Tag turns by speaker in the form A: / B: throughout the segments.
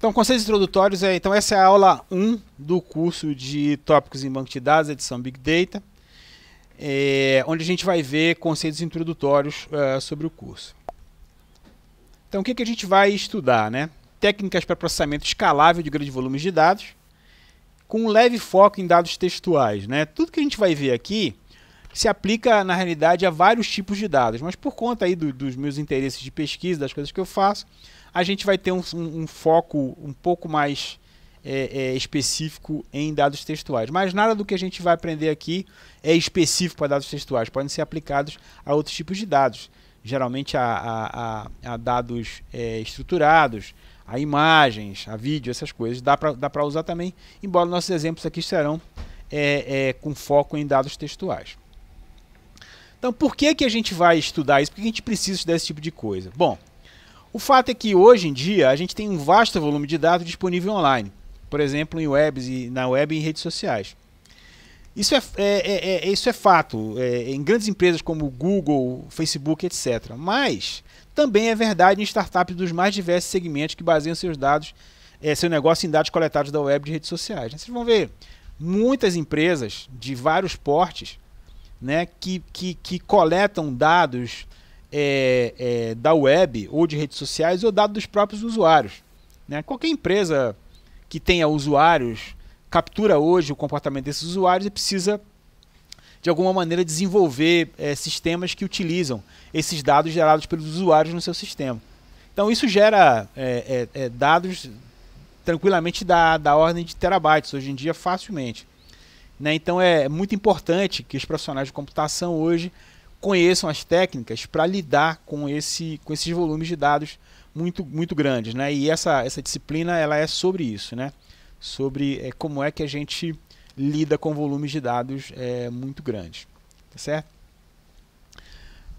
A: Então, conceitos introdutórios é, então essa é a aula 1 do curso de tópicos em banco de dados, edição Big Data, é, onde a gente vai ver conceitos introdutórios é, sobre o curso. Então, o que, que a gente vai estudar, né? Técnicas para processamento escalável de grandes volumes de dados, com um leve foco em dados textuais, né? Tudo que a gente vai ver aqui se aplica, na realidade, a vários tipos de dados, mas por conta aí do, dos meus interesses de pesquisa, das coisas que eu faço, a gente vai ter um, um, um foco um pouco mais é, é, específico em dados textuais. Mas nada do que a gente vai aprender aqui é específico para dados textuais, podem ser aplicados a outros tipos de dados, geralmente a, a, a, a dados é, estruturados, a imagens, a vídeo, essas coisas. Dá para usar também, embora nossos exemplos aqui serão é, é, com foco em dados textuais. Então, por que, que a gente vai estudar isso? Por que a gente precisa estudar esse tipo de coisa? Bom, o fato é que hoje em dia a gente tem um vasto volume de dados disponível online, por exemplo, em webs e na web e em redes sociais. Isso é, é, é, é isso é fato é, em grandes empresas como Google, Facebook, etc. Mas também é verdade em startups dos mais diversos segmentos que baseiam seus dados, é, seu negócio em dados coletados da web e de redes sociais. Vocês vão ver muitas empresas de vários portes né, que, que, que coletam dados é, é, da web ou de redes sociais ou dado dos próprios usuários. Né? Qualquer empresa que tenha usuários captura hoje o comportamento desses usuários e precisa de alguma maneira desenvolver é, sistemas que utilizam esses dados gerados pelos usuários no seu sistema. Então isso gera é, é, é dados tranquilamente da, da ordem de terabytes hoje em dia facilmente. Né? Então é muito importante que os profissionais de computação hoje conheçam as técnicas para lidar com, esse, com esses volumes de dados muito, muito grandes, né? E essa, essa disciplina ela é sobre isso, né? Sobre é, como é que a gente lida com volumes de dados é, muito grandes, tá certo?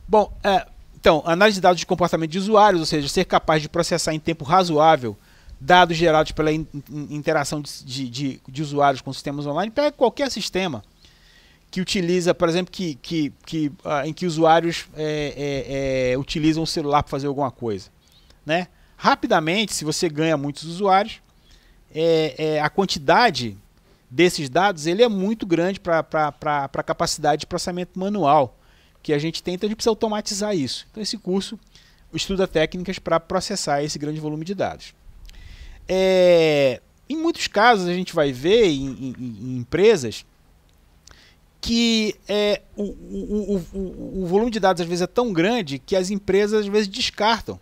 A: Bom, é, então, análise de dados de comportamento de usuários, ou seja, ser capaz de processar em tempo razoável dados gerados pela in, in, interação de, de, de, usuários com sistemas online, pega qualquer sistema, que utiliza, por exemplo, que, que, que, ah, em que usuários é, é, é, utilizam o celular para fazer alguma coisa. Né? Rapidamente, se você ganha muitos usuários, é, é, a quantidade desses dados ele é muito grande para a capacidade de processamento manual que a gente tem, então a gente precisa automatizar isso. Então esse curso estuda técnicas para processar esse grande volume de dados. É, em muitos casos a gente vai ver em, em, em empresas que é, o, o, o, o, volume de dados às vezes é tão grande que as empresas às vezes descartam,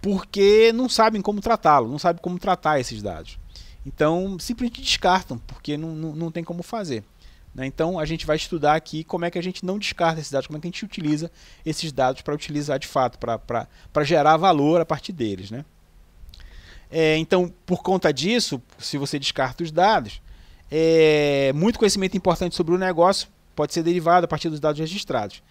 A: porque não sabem como tratá-lo, não sabem como tratar esses dados. Então, simplesmente descartam, porque não, não, não tem como fazer. Né? Então, a gente vai estudar aqui como é que a gente não descarta esses dados, como é que a gente utiliza esses dados para utilizar de fato, para gerar valor a partir deles. Né? É, então, por conta disso, se você descarta os dados, é, muito conhecimento importante sobre o negócio pode ser derivado a partir dos dados registrados.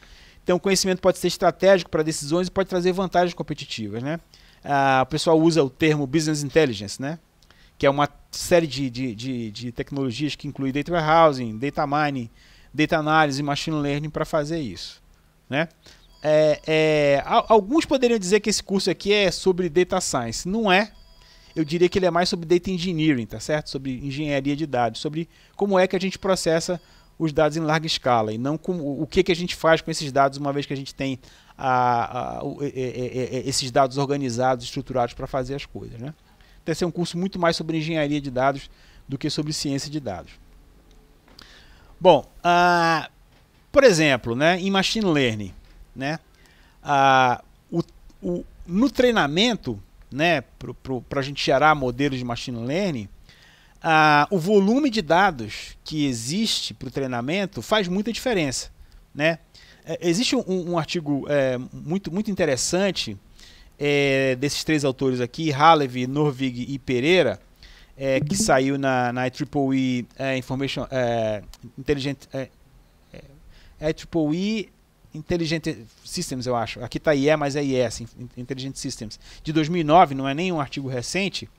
A: Então, o conhecimento pode ser estratégico para decisões e pode trazer vantagens competitivas. Né? Ah, o pessoal usa o termo business intelligence, né? que é uma série de, de, de, de tecnologias que inclui data warehousing, data mining, data analysis e machine learning para fazer isso. Né? É, é, alguns poderiam dizer que esse curso aqui é sobre data science. Não é, eu diria que ele é mais sobre data engineering, tá certo? Sobre engenharia de dados, sobre como é que a gente processa os dados em larga escala e não com o que, que a gente faz com esses dados uma vez que a gente tem a, a, a, esses dados organizados, estruturados para fazer as coisas, né? Deve ser um curso muito mais sobre engenharia de dados do que sobre ciência de dados. Bom, uh, por exemplo, né, em machine learning, né, uh, o, o, no treinamento né, para a gente gerar modelos de machine learning, ah, o volume de dados que existe para o treinamento faz muita diferença. Né? É, existe um, um artigo é, muito, muito interessante é, desses três autores aqui, Halevi, Norvig e Pereira, é, que saiu na, na IEEE é, Information é, Intelligent. É, IEEE Intelligent Systems, eu acho. Aqui está IE, mas é IS, assim, Intelligent Systems, de 2009, não é nenhum artigo recente.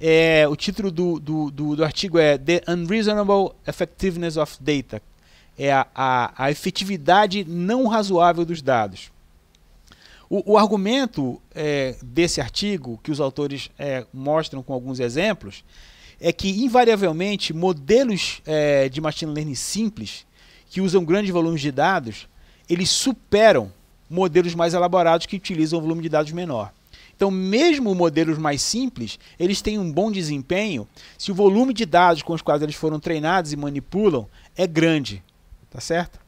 A: É, o título do, do, do, do, artigo é The Unreasonable Effectiveness of Data. É a, a, a efetividade não razoável dos dados. O, o argumento é, desse artigo, que os autores é, mostram com alguns exemplos, é que, invariavelmente, modelos é, de machine learning simples, que usam grandes volumes de dados, eles superam modelos mais elaborados que utilizam um volume de dados menor. Então, mesmo modelos mais simples, eles têm um bom desempenho se o volume de dados com os quais eles foram treinados e manipulam é grande, tá certo?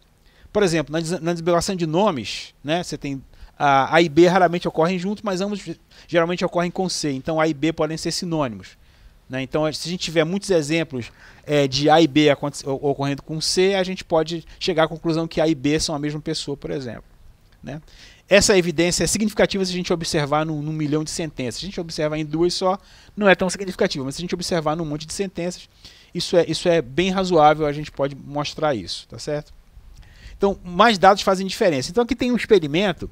A: Por exemplo, na desvelação de nomes, né, você tem a, a e B raramente ocorrem juntos, mas ambos geralmente ocorrem com C. Então, A e B podem ser sinônimos. Né? Então, se a gente tiver muitos exemplos é, de A e B ocorrendo com C, a gente pode chegar à conclusão que A e B são a mesma pessoa, por exemplo. Né? Essa evidência é significativa se a gente observar num, num, milhão de sentenças. Se a gente observar em duas só, não é tão significativa, mas se a gente observar num monte de sentenças, isso é, isso é bem razoável, a gente pode mostrar isso, tá certo? Então, mais dados fazem diferença. Então, aqui tem um experimento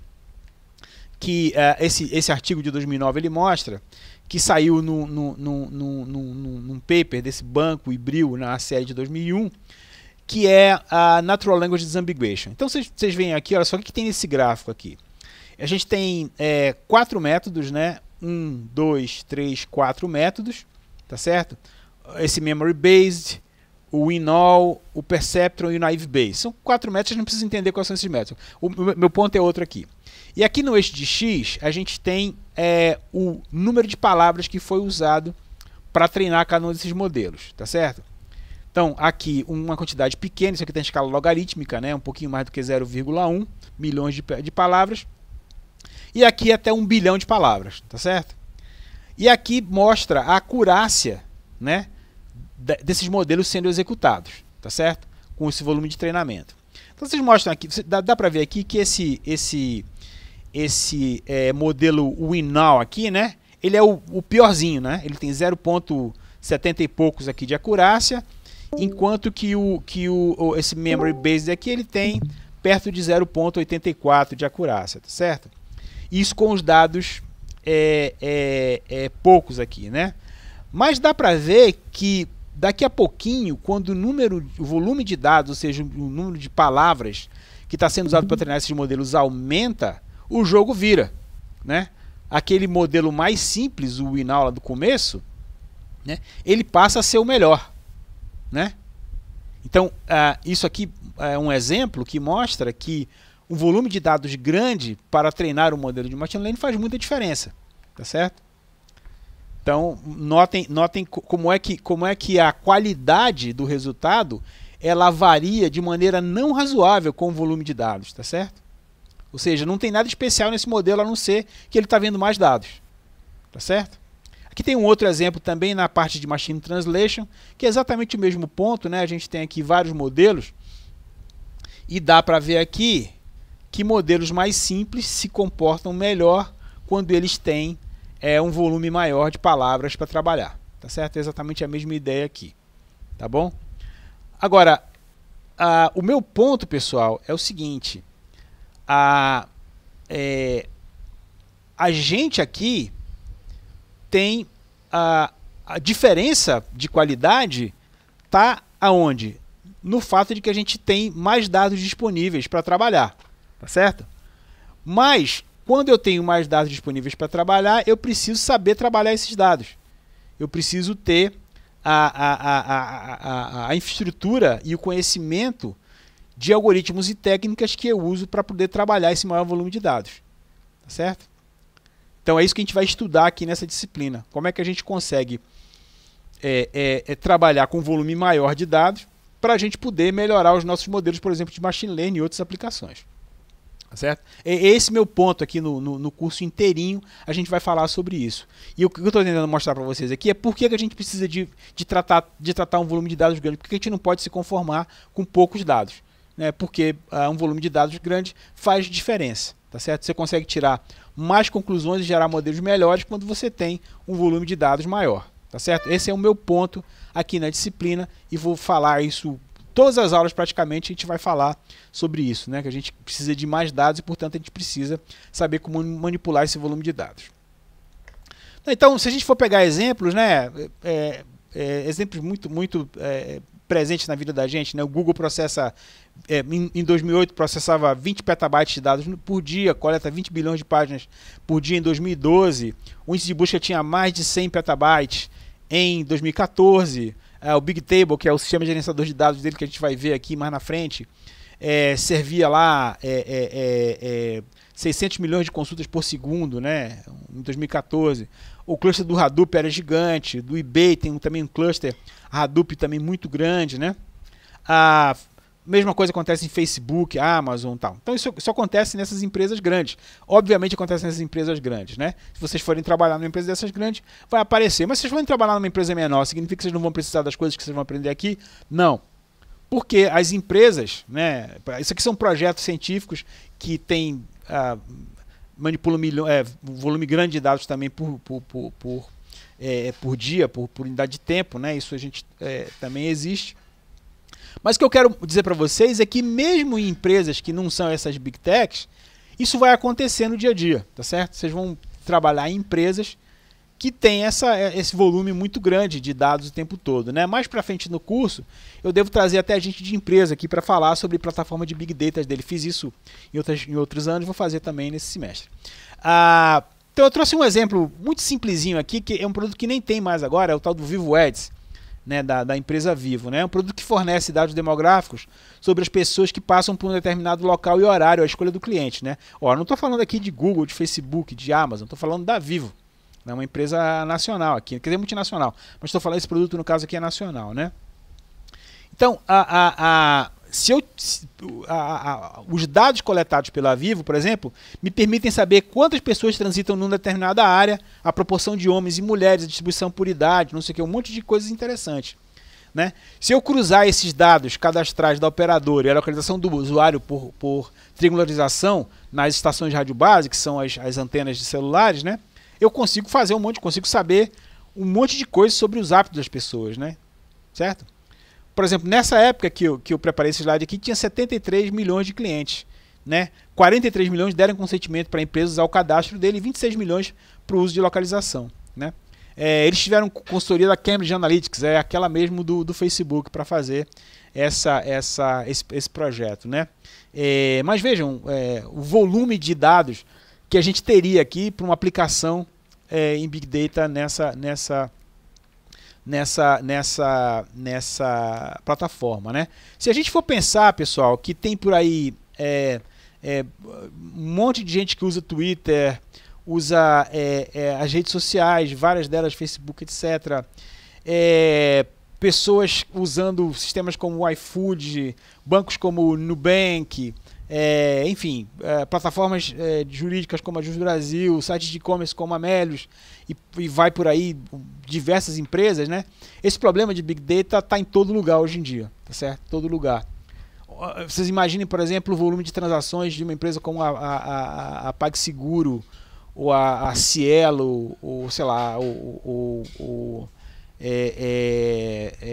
A: que uh, esse, esse artigo de 2009 ele mostra que saiu no, no, no, no, num paper desse banco Ibril na série de 2001, que é a Natural Language Disambiguation. Então vocês veem aqui, olha só o que, que tem nesse gráfico aqui. A gente tem é, quatro métodos, né? Um, dois, três, quatro métodos, tá certo? Esse Memory Based, o WinAll, o Perceptron e o Naive Base. São quatro métodos, a gente precisa entender quais são esses métodos. O meu ponto é outro aqui. E aqui no eixo de X, a gente tem é, o número de palavras que foi usado para treinar cada um desses modelos, tá certo? Então, aqui uma quantidade pequena, isso aqui tem tá escala logarítmica, né? um pouquinho mais do que 0,1 milhões de, de palavras. E aqui até 1 bilhão de palavras, tá certo? E aqui mostra a acurácia né, desses modelos sendo executados, tá certo? Com esse volume de treinamento. Então vocês mostram aqui, dá, dá para ver aqui que esse, esse esse é, modelo Winnow aqui, né? Ele é o, o piorzinho, né? Ele tem 0.70 e poucos aqui de acurácia, enquanto que o que o, esse memory based aqui ele tem perto de 0.84 de acurácia, tá certo? Isso com os dados é, é, é poucos aqui, né? Mas dá para ver que daqui a pouquinho, quando o número, o volume de dados, ou seja, o número de palavras que está sendo usado para treinar esses modelos aumenta, o jogo vira, né? Aquele modelo mais simples, o Winaula do começo, né? Ele passa a ser o melhor, né? Então, ah, isso aqui é um exemplo que mostra que um volume de dados grande para treinar o um modelo de machine learning faz muita diferença, tá certo? Então, notem, notem como é que como é que a qualidade do resultado ela varia de maneira não razoável com o volume de dados, tá certo? Ou seja, não tem nada especial nesse modelo a não ser que ele está vendo mais dados. Tá certo? Aqui tem um outro exemplo também na parte de Machine Translation, que é exatamente o mesmo ponto, né? A gente tem aqui vários modelos e dá para ver aqui que modelos mais simples se comportam melhor quando eles têm é, um volume maior de palavras para trabalhar, tá certo? É exatamente a mesma ideia aqui, tá bom? Agora, a, o meu ponto, pessoal, é o seguinte a, é, a gente aqui tem a, a diferença de qualidade tá aonde? No fato de que a gente tem mais dados disponíveis para trabalhar, tá certo? Mas quando eu tenho mais dados disponíveis para trabalhar, eu preciso saber trabalhar esses dados. Eu preciso ter a, a, a, a, a, a infraestrutura e o conhecimento de algoritmos e técnicas que eu uso para poder trabalhar esse maior volume de dados. Tá certo? Então é isso que a gente vai estudar aqui nessa disciplina. Como é que a gente consegue é, é, é trabalhar com um volume maior de dados para a gente poder melhorar os nossos modelos, por exemplo, de machine learning e outras aplicações. Tá certo? É esse meu ponto aqui no, no, no, curso inteirinho, a gente vai falar sobre isso. E o que eu estou tentando mostrar para vocês aqui é por que a gente precisa de, de, tratar, de tratar um volume de dados grande, porque a gente não pode se conformar com poucos dados né, porque ah, um volume de dados grande faz diferença, tá certo? Você consegue tirar mais conclusões e gerar modelos melhores quando você tem um volume de dados maior, tá certo? Esse é o meu ponto aqui na disciplina e vou falar isso todas as aulas praticamente a gente vai falar sobre isso, né? Que a gente precisa de mais dados e portanto a gente precisa saber como manipular esse volume de dados. Então, se a gente for pegar exemplos, né, é, é, é exemplos muito, muito é, presentes na vida da gente, né? O Google processa é, em, em, 2008 processava 20 petabytes de dados por dia, coleta 20 bilhões de páginas por dia em 2012. O índice de busca tinha mais de 100 petabytes em 2014. É, o Big Table, que é o sistema gerenciador de dados dele que a gente vai ver aqui mais na frente, é, servia lá 600 é, é, é, milhões de consultas por segundo, né? Em 2014. O cluster do Hadoop era gigante, do eBay tem também um cluster Hadoop também muito grande, né? A Mesma coisa acontece em Facebook, Amazon tal. Então isso, isso acontece nessas empresas grandes. Obviamente acontece nessas empresas grandes, né? Se vocês forem trabalhar numa empresa dessas grandes, vai aparecer. Mas se vocês forem trabalhar numa empresa menor, significa que vocês não vão precisar das coisas que vocês vão aprender aqui? Não. Porque as empresas, né? Isso aqui são projetos científicos que tem Ah, manipulam um é, volume grande de dados também por, por, por, por, é, por dia, por, por unidade de tempo, né? Isso a gente é, também existe. Mas o que eu quero dizer para vocês é que mesmo em empresas que não são essas big techs, isso vai acontecer no dia a dia, tá certo? Vocês vão trabalhar em empresas que têm essa, é, esse volume muito grande de dados o tempo todo. Né? Mais para frente no curso, eu devo trazer até a gente de empresa aqui para falar sobre plataforma de Big Data dele. Fiz isso em, outras, em outros anos, vou fazer também nesse semestre. Ah, então eu trouxe um exemplo muito simplesinho aqui, que é um produto que nem tem mais agora, é o tal do Vivo Ads né, da, da, empresa Vivo. Né? É um produto que fornece dados demográficos sobre as pessoas que passam por um determinado local e horário, a escolha do cliente. Né? Ó, não estou falando aqui de Google, de Facebook, de Amazon, estou falando da Vivo. É né? uma empresa nacional aqui, quer dizer, multinacional. Mas estou falando esse produto, no caso aqui, é nacional. Né? Então, a, a, a, se eu, a, a, os dados coletados pela Vivo, por exemplo, me permitem saber quantas pessoas transitam numa determinada área, a proporção de homens e mulheres, a distribuição por idade, não sei o que, um monte de coisas interessantes. Né? Se eu cruzar esses dados cadastrais da operadora e a localização do usuário por, por triangularização nas estações de rádio base, que são as, as antenas de celulares, né? eu consigo fazer um monte, consigo saber um monte de coisas sobre os hábitos das pessoas, né? Certo? por exemplo, nessa época que eu, que eu preparei esse slide aqui, tinha 73 milhões de clientes. Né? 43 milhões deram consentimento para empresas ao cadastro dele e 26 milhões para o uso de localização. Né? É, eles tiveram consultoria da Cambridge Analytics, é aquela mesmo do, do Facebook, para fazer essa, essa, esse, esse projeto. Né? É, mas vejam, é, o volume de dados que a gente teria aqui para uma aplicação é, em Big Data nessa, nessa, nessa, nessa, nessa plataforma. Né? Se a gente for pensar, pessoal, que tem por aí é, é, um monte de gente que usa Twitter, usa é, é as redes sociais, várias delas, Facebook, etc. É, pessoas usando sistemas como o iFood, bancos como o Nubank, é, enfim, é, plataformas é, jurídicas como a Jus Brasil, sites de e-commerce como a Melios e, e, vai por aí diversas empresas, né? Esse problema de Big Data está em todo lugar hoje em dia, tá certo? Todo lugar. Vocês imaginem, por exemplo, o volume de transações de uma empresa como a, a, a, a PagSeguro ou a, a, Cielo ou, sei lá, ou, ou, ou é, é,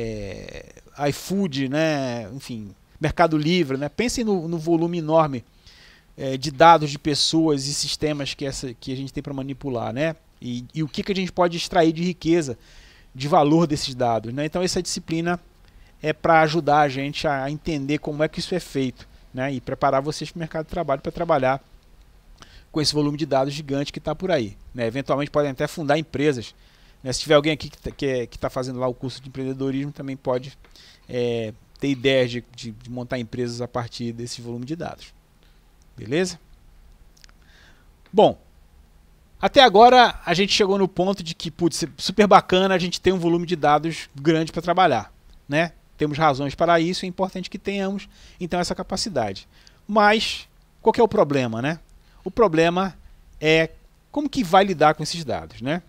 A: é, iFood, né? Enfim, Mercado Livre, né? Pensem no, no volume enorme é, de dados de pessoas e sistemas que, essa, que a gente tem para manipular, né? E, e, o que, que a gente pode extrair de riqueza, de valor desses dados, né? Então essa disciplina é para ajudar a gente a entender como é que isso é feito, né? E preparar vocês para o mercado de trabalho para trabalhar com esse volume de dados gigante que está por aí, né? Eventualmente podem até fundar empresas. Né? Se tiver alguém aqui que está que, é, que tá fazendo lá o curso de empreendedorismo, também pode é, ter ideias de, de, de montar empresas a partir desse volume de dados. Beleza? Bom, até agora a gente chegou no ponto de que, putz, é super bacana, a gente ter um volume de dados grande para trabalhar, né? Temos razões para isso, é importante que tenhamos então essa capacidade. Mas qual é o problema, né? O problema é como que vai lidar com esses dados, né?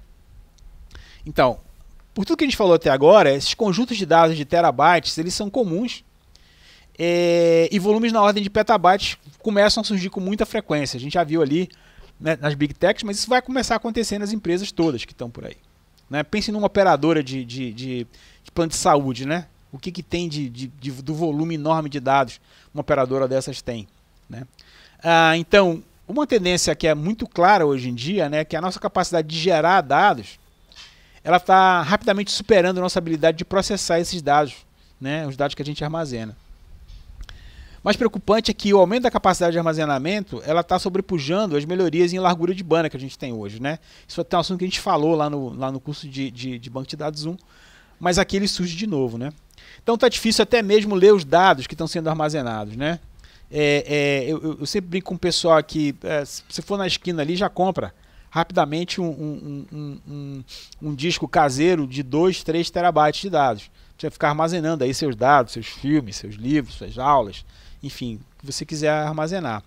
A: Então, por tudo que a gente falou até agora, esses conjuntos de dados de terabytes, eles são comuns. É, e volumes na ordem de petabytes começam a surgir com muita frequência. A gente já viu ali né, nas big techs, mas isso vai começar a acontecer nas empresas todas que estão por aí. Né? Pense numa operadora de, de, de, de plano de saúde, né? O que, que tem de, de, de, do volume enorme de dados uma operadora dessas tem? Né? Ah, então, uma tendência que é muito clara hoje em dia, né, que é a nossa capacidade de gerar dados ela está rapidamente superando a nossa habilidade de processar esses dados, né, os dados que a gente armazena. Mais preocupante é que o aumento da capacidade de armazenamento ela está sobrepujando as melhorias em largura de banda que a gente tem hoje. Né? Isso é um assunto que a gente falou lá no, lá no curso de, de, de banco de dados 1, mas aqui ele surge de novo. Né? Então está difícil até mesmo ler os dados que estão sendo armazenados. Né? É, é, eu, eu, sempre brinco com o pessoal que é, se for na esquina ali, já compra rapidamente um, um, um, um disco caseiro de 2, 3 terabytes de dados. Você ficar armazenando aí seus dados, seus filmes, seus livros, suas aulas, enfim, o que você quiser armazenar.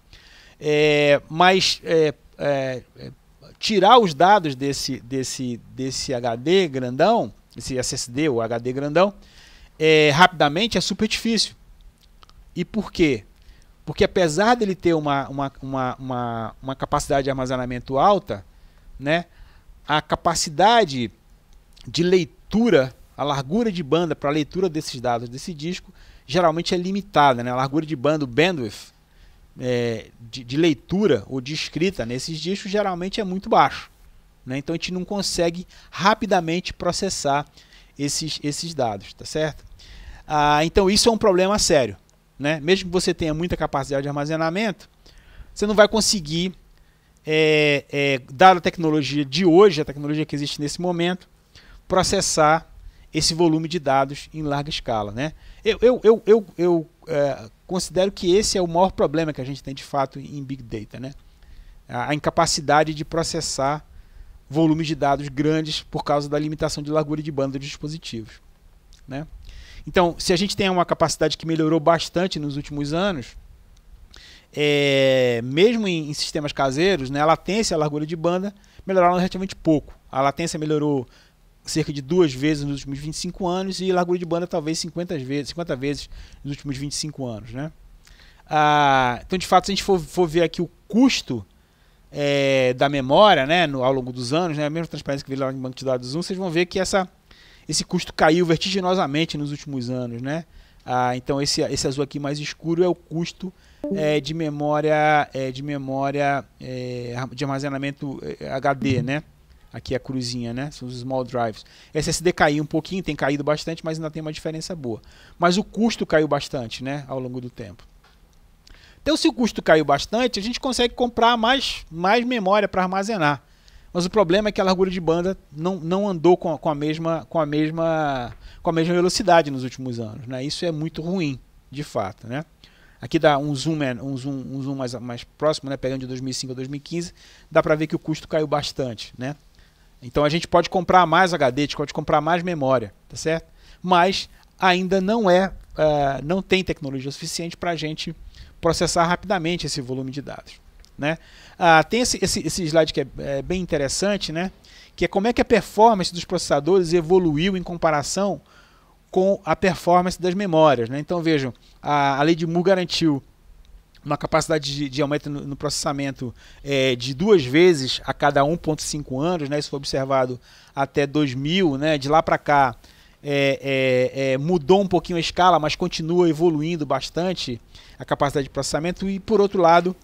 A: É, mas é, é, é tirar os dados desse, desse, desse HD grandão, esse SSD ou HD grandão, é, rapidamente é super difícil. E por quê? Porque apesar dele ter uma, uma, uma, uma, uma capacidade de armazenamento alta, né, a capacidade de leitura, a largura de banda para a leitura desses dados desse disco geralmente é limitada, né? A largura de banda, o bandwidth é, de, de, leitura ou de escrita nesses discos geralmente é muito baixo, né? Então a gente não consegue rapidamente processar esses, esses dados, tá certo? Ah, então isso é um problema sério, né? Mesmo que você tenha muita capacidade de armazenamento, você não vai conseguir é, é, dada a tecnologia de hoje, a tecnologia que existe nesse momento, processar esse volume de dados em larga escala. Né? Eu, eu, eu, eu, eu é, considero que esse é o maior problema que a gente tem de fato em Big Data. Né? A, a incapacidade de processar volumes de dados grandes por causa da limitação de largura de banda dos dispositivos. Né? Então, se a gente tem uma capacidade que melhorou bastante nos últimos anos, é, mesmo em, em, sistemas caseiros, né, a latência, é a largura de banda melhoraram relativamente pouco. A latência melhorou cerca de duas vezes nos últimos 25 anos e a largura de banda talvez 50 vezes, 50 vezes nos últimos 25 anos, né? Ah, então, de fato, se a gente for, for ver aqui o custo é, da memória, né, no, ao longo dos anos, né, a mesma transparência que veio lá no banco de dados 1, vocês vão ver que essa, esse custo caiu vertiginosamente nos últimos anos, né? Ah, então, esse, esse azul aqui mais escuro é o custo é, de memória, é, de, memória é, de armazenamento é, HD, né? Aqui é a cruzinha, né? São os small drives. SSD caiu um pouquinho, tem caído bastante, mas ainda tem uma diferença boa. Mas o custo caiu bastante, né? Ao longo do tempo. Então, se o custo caiu bastante, a gente consegue comprar mais, mais memória para armazenar. Mas o problema é que a largura de banda não, não andou com a, com a, mesma, com, a mesma, com a mesma velocidade nos últimos anos. Né? Isso é muito ruim, de fato. Né? Aqui dá um zoom, um zoom, um zoom mais, mais próximo, né? pegando de 2005 a 2015, dá para ver que o custo caiu bastante. Né? Então a gente pode comprar mais HD, a gente pode comprar mais memória, tá certo? Mas ainda não é, uh, não tem tecnologia suficiente para a gente processar rapidamente esse volume de dados. Né? Uh, tem esse, esse, esse, slide que é, é, bem interessante, né? que é como é que a performance dos processadores evoluiu em comparação com a performance das memórias. Né? Então vejam, a, a lei de Moore garantiu uma capacidade de, de aumento no, no processamento é, de duas vezes a cada 1,5 anos, né? isso foi observado até 2000, né? de lá para cá é, é, é, mudou um pouquinho a escala, mas continua evoluindo bastante a capacidade de processamento, e por outro lado,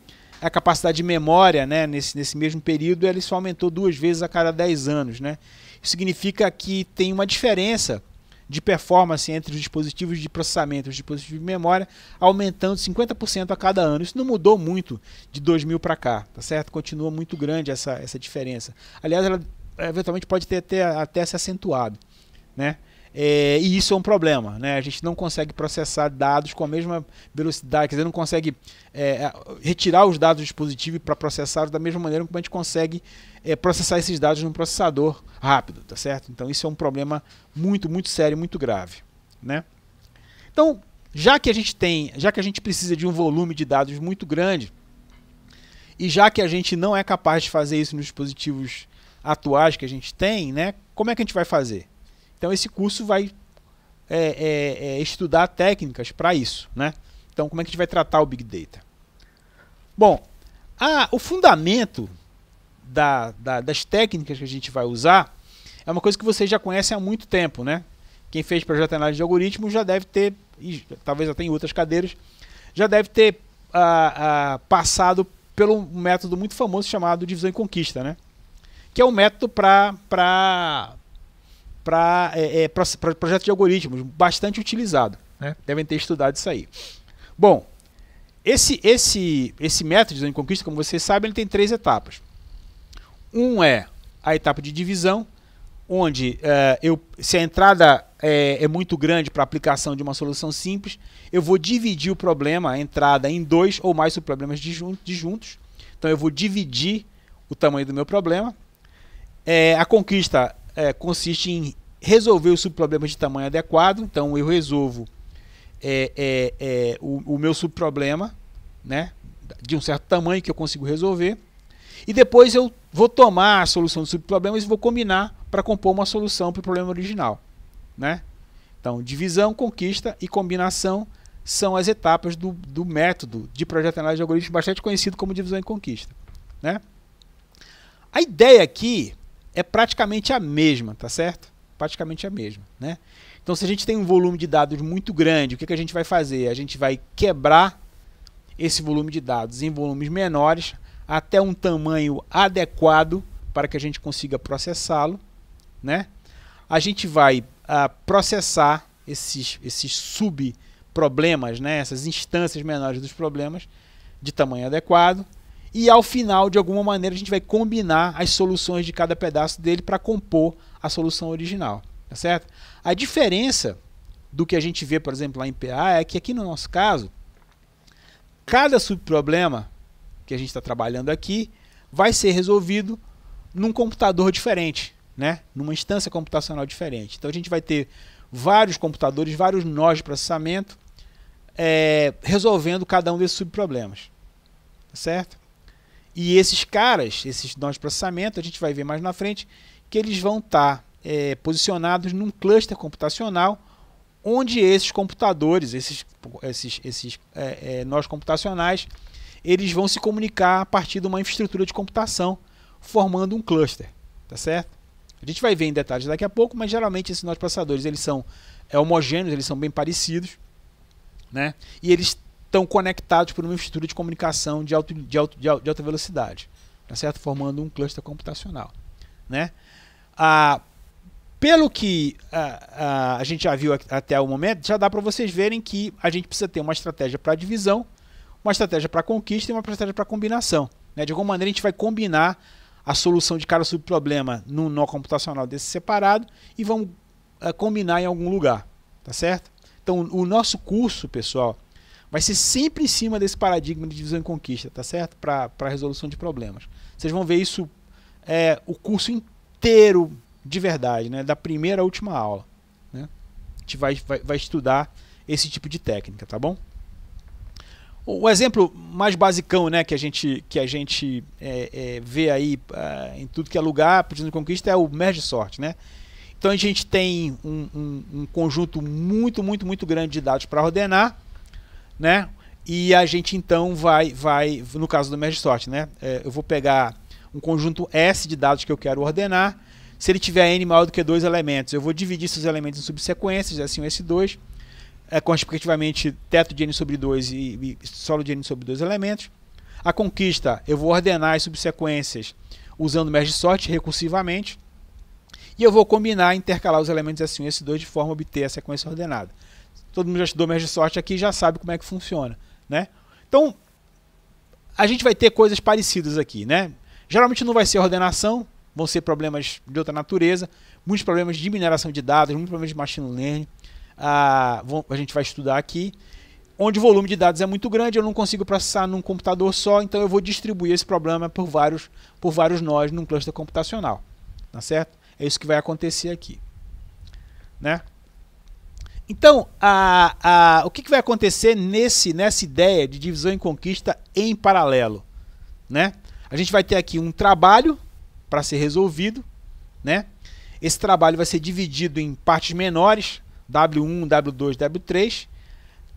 A: a capacidade de memória né? nesse, nesse mesmo período ela só aumentou duas vezes a cada 10 anos. Né? Isso significa que tem uma diferença de performance entre os dispositivos de processamento e os dispositivos de memória, aumentando 50% a cada ano. Isso não mudou muito de 2000 para cá, tá certo? Continua muito grande essa, essa diferença. Aliás, ela eh, eventualmente pode ter até, até se acentuado, né? É, e isso é um problema, né? A gente não consegue processar dados com a mesma velocidade, quer dizer, não consegue é, retirar os dados do dispositivo para processá-los da mesma maneira como a gente consegue é, processar esses dados num processador rápido, tá certo? Então isso é um problema muito, muito sério, muito grave, né? Então, já que a gente tem, já que a gente precisa de um volume de dados muito grande e já que a gente não é capaz de fazer isso nos dispositivos atuais que a gente tem, né? Como é que a gente vai fazer? Então esse curso vai é, é, é estudar técnicas para isso, né? Então como é que a gente vai tratar o Big Data? Bom, a, o fundamento da, da, das técnicas que a gente vai usar é uma coisa que vocês já conhecem há muito tempo, né? Quem fez projeto de análise de algoritmos já deve ter, e talvez até em outras cadeiras, já deve ter passado pelo método muito famoso chamado divisão e conquista, né? Que é um método para para é, é, projeto de algoritmos, bastante utilizado. Né? Devem ter estudado isso aí. Bom, esse, esse, esse método de conquista, como vocês sabem, ele tem três etapas. Um é a etapa de divisão, onde é, eu, se a entrada é, é muito grande para a aplicação de uma solução simples, eu vou dividir o problema, a entrada, em dois ou mais subproblemas disjuntos. Então eu vou dividir o tamanho do meu problema. É, a conquista é, consiste em resolver o subproblema de tamanho adequado. Então eu resolvo é, é, é, o, o meu subproblema, né, de um certo tamanho que eu consigo resolver. E depois eu vou tomar a solução do subproblema e vou combinar para compor uma solução para o problema original. Né? Então, divisão, conquista e combinação são as etapas do, do método de projeto de análise de algoritmos bastante conhecido como divisão e conquista. Né? A ideia aqui é praticamente a mesma, tá certo? Praticamente a mesma, né? Então, se a gente tem um volume de dados muito grande, o que, que a gente vai fazer? A gente vai quebrar esse volume de dados em volumes menores até um tamanho adequado para que a gente consiga processá-lo, né? A gente vai ah, processar esses, esses subproblemas, né? essas instâncias menores dos problemas de tamanho adequado e ao final, de alguma maneira, a gente vai combinar as soluções de cada pedaço dele para compor a solução original, tá certo? A diferença do que a gente vê, por exemplo, lá em PA é que aqui no nosso caso, cada subproblema que a gente está trabalhando aqui vai ser resolvido num computador diferente, né? numa instância computacional diferente. Então a gente vai ter vários computadores, vários nós de processamento é, resolvendo cada um desses subproblemas. Tá certo? E esses caras, esses nós de processamento, a gente vai ver mais na frente, que eles vão estar tá, é, posicionados num cluster computacional onde esses computadores, esses, esses, esses é, é, nós computacionais, eles vão se comunicar a partir de uma infraestrutura de computação, formando um cluster, tá certo? A gente vai ver em detalhes daqui a pouco, mas geralmente esses nós processadores eles são é, homogêneos, eles são bem parecidos, né? E eles estão conectados por tipo, uma estrutura de comunicação de, alto, de, alto, de, alta velocidade, tá certo? formando um cluster computacional. Né? Ah, pelo que ah, ah, a gente já viu até o momento, já dá para vocês verem que a gente precisa ter uma estratégia para divisão, uma estratégia para conquista e uma estratégia para combinação. Né? De alguma maneira a gente vai combinar a solução de cada subproblema num nó computacional desse separado e vamos ah, combinar em algum lugar, tá certo? Então, o nosso curso, pessoal, vai ser sempre em cima desse paradigma de divisão e conquista, tá certo? Para resolução de problemas. Vocês vão ver isso é, o curso inteiro de verdade, né? Da primeira à última aula. Né? A gente vai, vai, vai estudar esse tipo de técnica, tá bom? O exemplo mais basicão né, que a gente, que a gente é, é, vê aí é, em tudo que é lugar, divisão e conquista, é o merge sort. Né? Então a gente tem um, um, um conjunto muito, muito, muito grande de dados para ordenar né? E a gente então vai, vai no caso do merge sort, né? É, eu vou pegar um conjunto S de dados que eu quero ordenar. Se ele tiver n maior do que dois elementos, eu vou dividir esses elementos em subsequências, S1 S2, é, com respectivamente teto de n sobre 2 e, e solo de n sobre dois elementos. A conquista, eu vou ordenar as subsequências usando merge sort recursivamente. E eu vou combinar, intercalar os elementos S1 e S2 de forma a obter a sequência ordenada. Todo mundo já estudou mês de sorte aqui já sabe como é que funciona, né? Então, a gente vai ter coisas parecidas aqui, né? Geralmente não vai ser ordenação, vão ser problemas de outra natureza, muitos problemas de mineração de dados, muitos problemas de machine learning. Ah, a gente vai estudar aqui. Onde o volume de dados é muito grande, eu não consigo processar num computador só, então eu vou distribuir esse problema por vários, por vários nós num cluster computacional. Tá certo? É isso que vai acontecer aqui. Né? Então, a, a, o que, que, vai acontecer nesse, nessa ideia de divisão e conquista em paralelo? Né? A gente vai ter aqui um trabalho para ser resolvido. Né? Esse trabalho vai ser dividido em partes menores, W1, W2, W3.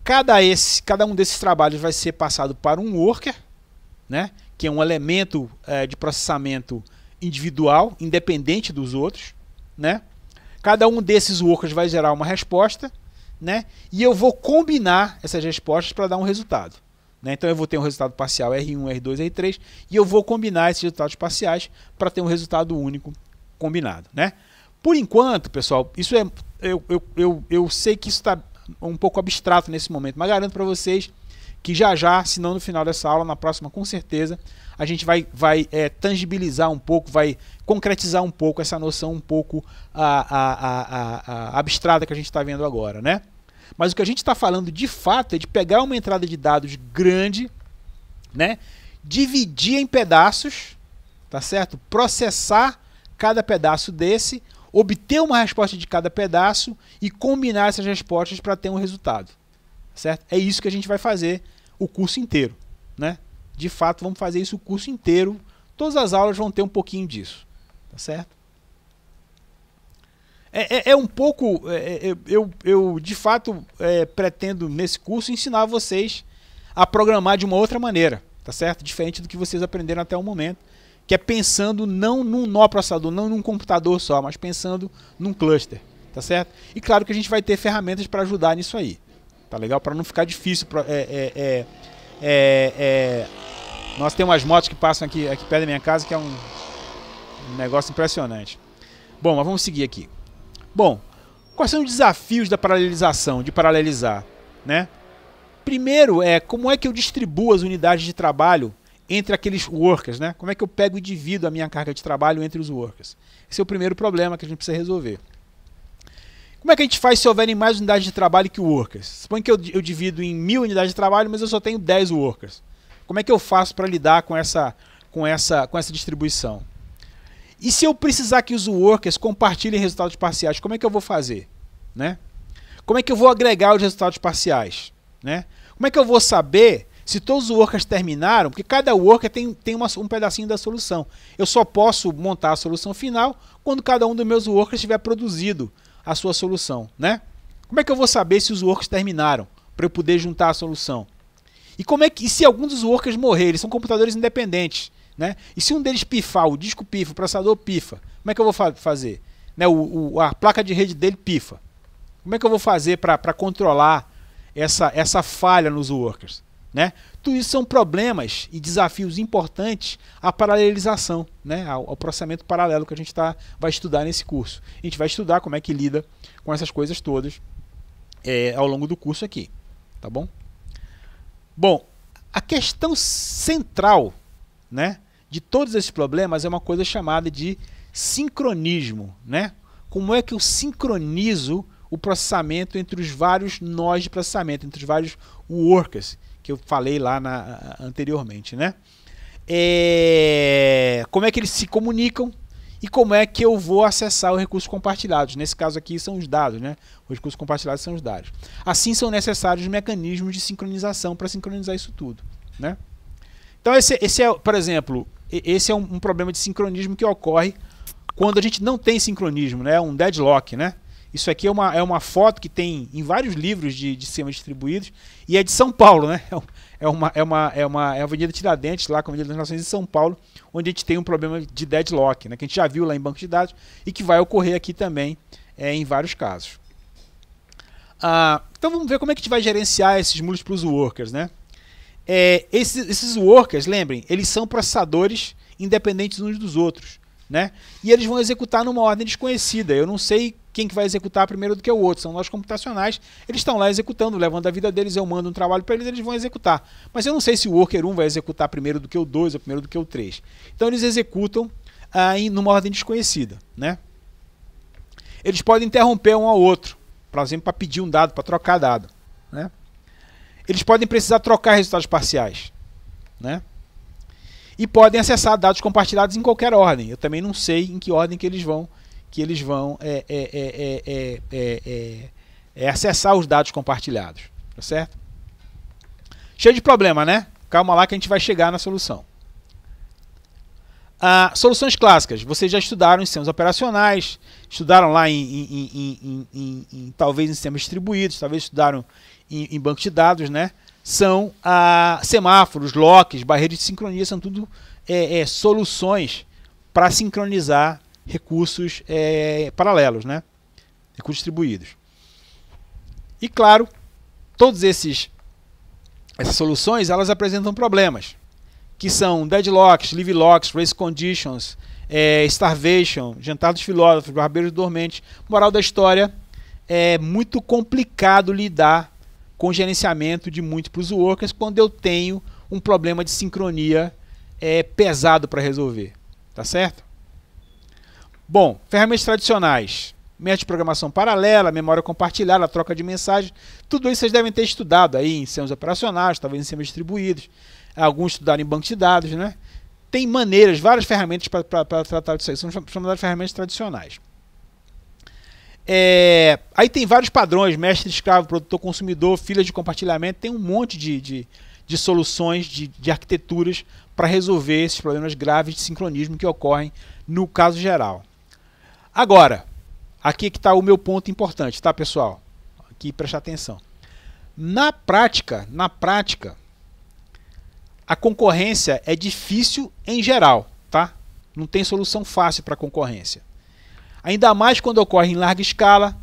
A: Cada, esse, cada um desses trabalhos vai ser passado para um worker, né? que é um elemento é, de processamento individual, independente dos outros. Né? Cada um desses workers vai gerar uma resposta né? E eu vou combinar essas respostas para dar um resultado. Né? Então eu vou ter um resultado parcial R1, R2, R3 e eu vou combinar esses resultados parciais para ter um resultado único combinado, né? Por enquanto, pessoal, isso é eu, eu, eu, eu sei que isso está um pouco abstrato nesse momento, mas garanto para vocês que já já, se não no final dessa aula, na próxima com certeza, a gente vai, vai é, tangibilizar um pouco, vai concretizar um pouco essa noção um pouco a, a, a, abstrata que a gente está vendo agora, né? Mas o que a gente está falando de fato é de pegar uma entrada de dados grande, né? Dividir em pedaços, tá certo? Processar cada pedaço desse, obter uma resposta de cada pedaço e combinar essas respostas para ter um resultado, certo? É isso que a gente vai fazer o curso inteiro, né? De fato, vamos fazer isso o curso inteiro. Todas as aulas vão ter um pouquinho disso, tá certo? É, é, é um pouco. É, é, é eu, eu, de fato, é, pretendo nesse curso ensinar vocês a programar de uma outra maneira, tá certo? Diferente do que vocês aprenderam até o momento, que é pensando não num nó processador, não num computador só, mas pensando num cluster, tá certo? E claro que a gente vai ter ferramentas para ajudar nisso aí tá legal? Para não ficar difícil. Pra, é é, é, é, é, nós temos umas motos que passam aqui, aqui perto da minha casa que é um, um negócio impressionante. Bom, mas vamos seguir aqui. Bom, quais são os desafios da paralelização, de paralelizar, né? Primeiro é como é que eu distribuo as unidades de trabalho entre aqueles workers, né? Como é que eu pego e divido a minha carga de trabalho entre os workers? Esse é o primeiro problema que a gente precisa resolver. Como é que a gente faz se houverem mais unidades de trabalho que workers? Suponha que eu, eu divido em mil unidades de trabalho, mas eu só tenho 10 workers. Como é que eu faço para lidar com essa, com, essa, com essa distribuição? E se eu precisar que os workers compartilhem resultados parciais, como é que eu vou fazer? Né? Como é que eu vou agregar os resultados parciais? Né? Como é que eu vou saber se todos os workers terminaram? Porque cada worker tem, tem uma, um pedacinho da solução. Eu só posso montar a solução final quando cada um dos meus workers tiver produzido a sua solução, né? Como é que eu vou saber se os workers terminaram para eu poder juntar a solução? E como é que e se algum dos workers morrer, eles são computadores independentes, né? E se um deles pifar, o disco pifa, o processador pifa, como é que eu vou fa fazer? Né, o, o, a placa de rede dele pifa. Como é que eu vou fazer para controlar essa, essa falha nos workers? Né? Tudo isso são problemas e desafios importantes à paralelização, né? ao, ao processamento paralelo que a gente tá, vai estudar nesse curso. A gente vai estudar como é que lida com essas coisas todas é, ao longo do curso aqui. Tá bom? Bom, a questão central né, de todos esses problemas é uma coisa chamada de sincronismo. Né? Como é que eu sincronizo o processamento entre os vários nós de processamento, entre os vários workers que eu falei lá na, anteriormente, né? É, como é que eles se comunicam e como é que eu vou acessar os recursos compartilhados. Nesse caso aqui são os dados, né? Os recursos compartilhados são os dados. Assim são necessários mecanismos de sincronização para sincronizar isso tudo, né? Então esse, esse é, por exemplo, esse é um, um problema de sincronismo que ocorre quando a gente não tem sincronismo, né? É um deadlock, né? Isso aqui é uma, é uma foto que tem em vários livros de, de cinema distribuídos. E é de São Paulo, né? É, é uma, é uma, é uma, é Avenida Tiradentes, lá com a Avenida das Nações de São Paulo, onde a gente tem um problema de deadlock, né? Que a gente já viu lá em banco de dados e que vai ocorrer aqui também é, em vários casos. Ah, então vamos ver como é que a gente vai gerenciar esses múltiplos workers, né? É, esses, esses workers, lembrem, eles são processadores independentes uns dos outros, né? E eles vão executar numa ordem desconhecida. Eu não sei quem que vai executar primeiro do que o outro. São nós computacionais, eles estão lá executando, levando a vida deles, eu mando um trabalho para eles, eles vão executar. Mas eu não sei se o worker 1 vai executar primeiro do que o 2 ou primeiro do que o 3. Então eles executam ah, em numa ordem desconhecida, né? Eles podem interromper um ao outro, por exemplo, para pedir um dado, para trocar dado, né? Eles podem precisar trocar resultados parciais, né? E podem acessar dados compartilhados em qualquer ordem. Eu também não sei em que ordem que eles vão que eles vão é é é, é, é, é, acessar os dados compartilhados. Tá certo? Cheio de problema, né? Calma lá que a gente vai chegar na solução. Ah, soluções clássicas. Vocês já estudaram em sistemas operacionais, estudaram lá em, em, em, em talvez em sistemas distribuídos, talvez estudaram em, banco de dados, né? São ah, semáforos, locks, barreiras de sincronia, são tudo soluções para sincronizar recursos é, paralelos, né? recursos distribuídos. E claro, todas essas soluções elas apresentam problemas, que são deadlocks, live locks, race conditions, é, starvation, jantar dos filósofos, barbeiros dormentes. Moral da história, é muito complicado lidar com gerenciamento de múltiplos workers quando eu tenho um problema de sincronia é, pesado para resolver, tá certo? Bom, ferramentas tradicionais. Método de programação paralela, memória compartilhada, troca de mensagem. Tudo isso vocês devem ter estudado aí em sistemas operacionais, talvez em sistemas distribuídos. Alguns estudaram em banco de dados, né? Tem maneiras, várias ferramentas para tratar disso aí. São chamadas ferramentas tradicionais. É, aí tem vários padrões, mestre, escravo, produtor, consumidor, filas de compartilhamento. Tem um monte de, de, de soluções, de, de arquiteturas para resolver esses problemas graves de sincronismo que ocorrem no caso geral. Agora, aqui que está o meu ponto importante, tá, pessoal? Aqui preste atenção. Na prática, na prática, a concorrência é difícil em geral, tá? Não tem solução fácil para a concorrência. Ainda mais quando ocorre em larga escala,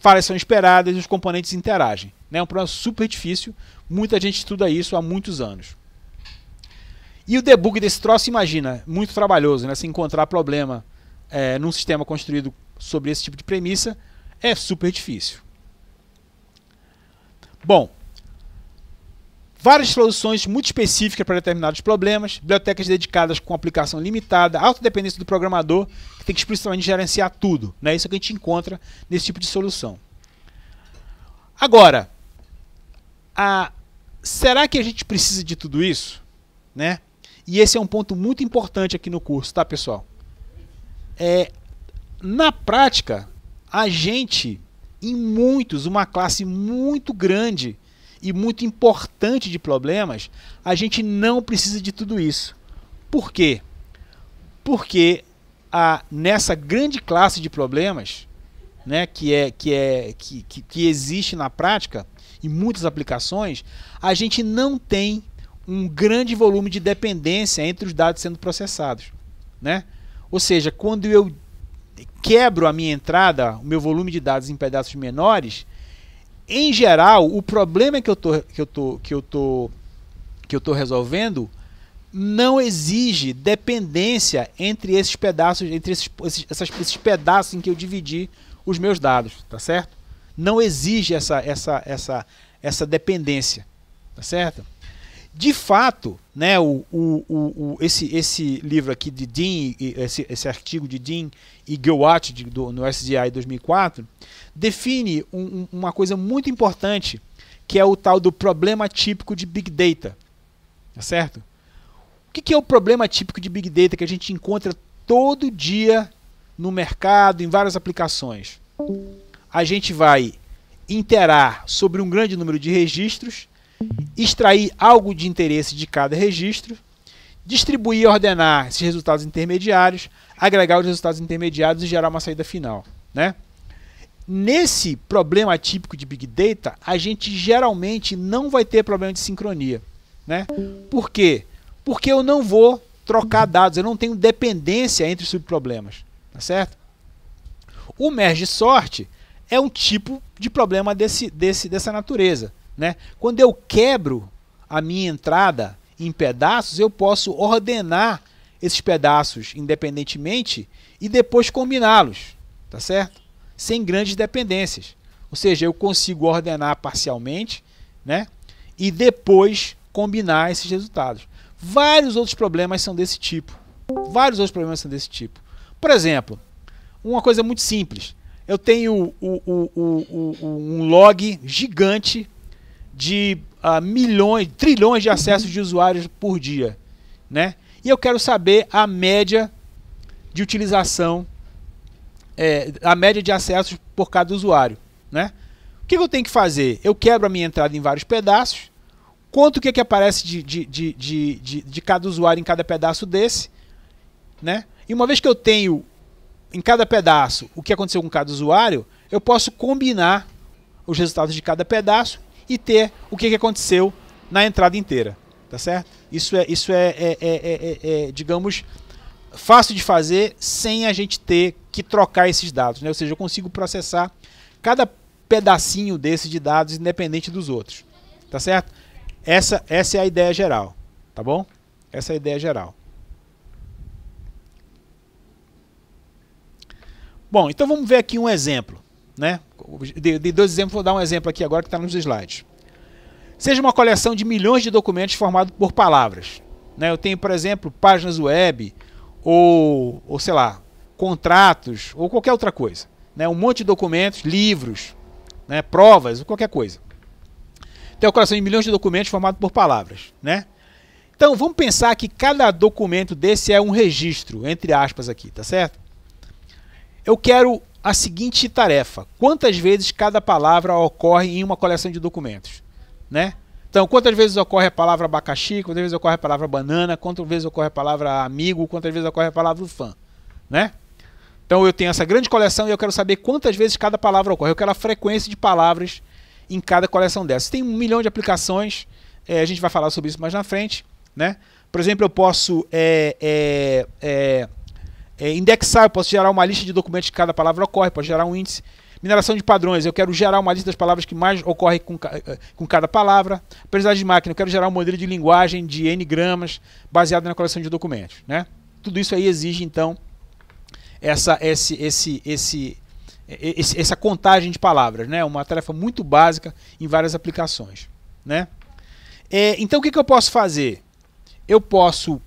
A: falhas são esperadas e os componentes interagem. Né? É um problema super difícil, muita gente estuda isso há muitos anos. E o debug desse troço, imagina, muito trabalhoso, né? Se encontrar problema é, num sistema construído sobre esse tipo de premissa é super difícil. Bom, várias soluções muito específicas para determinados problemas, bibliotecas dedicadas com aplicação limitada, autodependência do programador, que tem que explicitamente gerenciar tudo. Né? Isso é que a gente encontra nesse tipo de solução. Agora, a, será que a gente precisa de tudo isso? Né? E esse é um ponto muito importante aqui no curso, tá, pessoal? é, na prática, a gente, em muitos, uma classe muito grande e muito importante de problemas, a gente não precisa de tudo isso. Por quê? Porque a, nessa grande classe de problemas, né, que, é, que, é, que, que, que existe na prática, em muitas aplicações, a gente não tem um grande volume de dependência entre os dados sendo processados. Né? Ou seja, quando eu quebro a minha entrada, o meu volume de dados em pedaços menores, em geral, o problema que eu tô, que eu tô, que eu tô, que eu tô resolvendo não exige dependência entre esses pedaços, entre esses, esses, esses pedaços em que eu dividi os meus dados, tá certo? Não exige essa, essa, essa, essa dependência, tá certo? De fato, né, o, o, o, esse, esse livro aqui de Dean, esse, esse artigo de Dean e Gilwatt de, do, no SDI 2004, define um, uma coisa muito importante, que é o tal do problema típico de Big Data. Tá certo? O que, que é o problema típico de Big Data que a gente encontra todo dia no mercado, em várias aplicações? A gente vai interar sobre um grande número de registros extrair algo de interesse de cada registro, distribuir e ordenar esses resultados intermediários, agregar os resultados intermediários e gerar uma saída final. Né? Nesse problema típico de Big Data, a gente geralmente não vai ter problema de sincronia. Né? Por quê? Porque eu não vou trocar dados, eu não tenho dependência entre subproblemas. Tá certo? O merge sort é um tipo de problema desse, desse, dessa natureza. Né? Quando eu quebro a minha entrada em pedaços, eu posso ordenar esses pedaços independentemente e depois combiná-los, tá certo? Sem grandes dependências. Ou seja, eu consigo ordenar parcialmente, né? E depois combinar esses resultados. Vários outros problemas são desse tipo. Vários outros problemas são desse tipo. Por exemplo, uma coisa muito simples. Eu tenho o, o, o, um log gigante de uh, milhões, trilhões de acessos de usuários por dia, né? E eu quero saber a média de utilização, é, a média de acessos por cada usuário, né? O que eu tenho que fazer? Eu quebro a minha entrada em vários pedaços, quanto que, é que aparece de, de, de, de, de, de cada usuário em cada pedaço desse, né? E uma vez que eu tenho em cada pedaço o que aconteceu com cada usuário, eu posso combinar os resultados de cada pedaço e ter o que, que aconteceu na entrada inteira. Tá certo? Isso é, isso é é, é, é, é, é digamos, fácil de fazer sem a gente ter que trocar esses dados. Né? Ou seja, eu consigo processar cada pedacinho desse de dados independente dos outros. Tá certo? Essa, essa é a ideia geral. Tá bom? Essa é a ideia geral. Bom, então vamos ver aqui um exemplo. Né? De, de dois exemplos, vou dar um exemplo aqui agora que está nos slides. Seja uma coleção de milhões de documentos formado por palavras. Né? Eu tenho, por exemplo, páginas web, ou, ou sei lá, contratos, ou qualquer outra coisa. Né? Um monte de documentos, livros, né? provas, qualquer coisa. Tem então, é uma coleção de milhões de documentos formado por palavras. Né? Então, vamos pensar que cada documento desse é um registro, entre aspas aqui, tá certo? Eu quero a seguinte tarefa: quantas vezes cada palavra ocorre em uma coleção de documentos, né? Então, quantas vezes ocorre a palavra abacaxi, quantas vezes ocorre a palavra banana, quantas vezes ocorre a palavra amigo, quantas vezes ocorre a palavra fã, né? Então, eu tenho essa grande coleção e eu quero saber quantas vezes cada palavra ocorre. Eu quero a frequência de palavras em cada coleção dessas. Tem um milhão de aplicações, é, a gente vai falar sobre isso mais na frente, né? Por exemplo, eu posso é, é, é, indexar, eu posso gerar uma lista de documentos que cada palavra ocorre, posso gerar um índice. Mineração de padrões, eu quero gerar uma lista das palavras que mais ocorrem com, eh, eh, com cada palavra. Aprendizagem de máquina, eu quero gerar um modelo de linguagem de N gramas baseado na coleção de documentos. Né? Tudo isso aí exige, então, essa, esse, esse, esse, esse, essa contagem de palavras. Né? Uma tarefa muito básica em várias aplicações. Né? É, então, o que, que eu posso fazer? Eu posso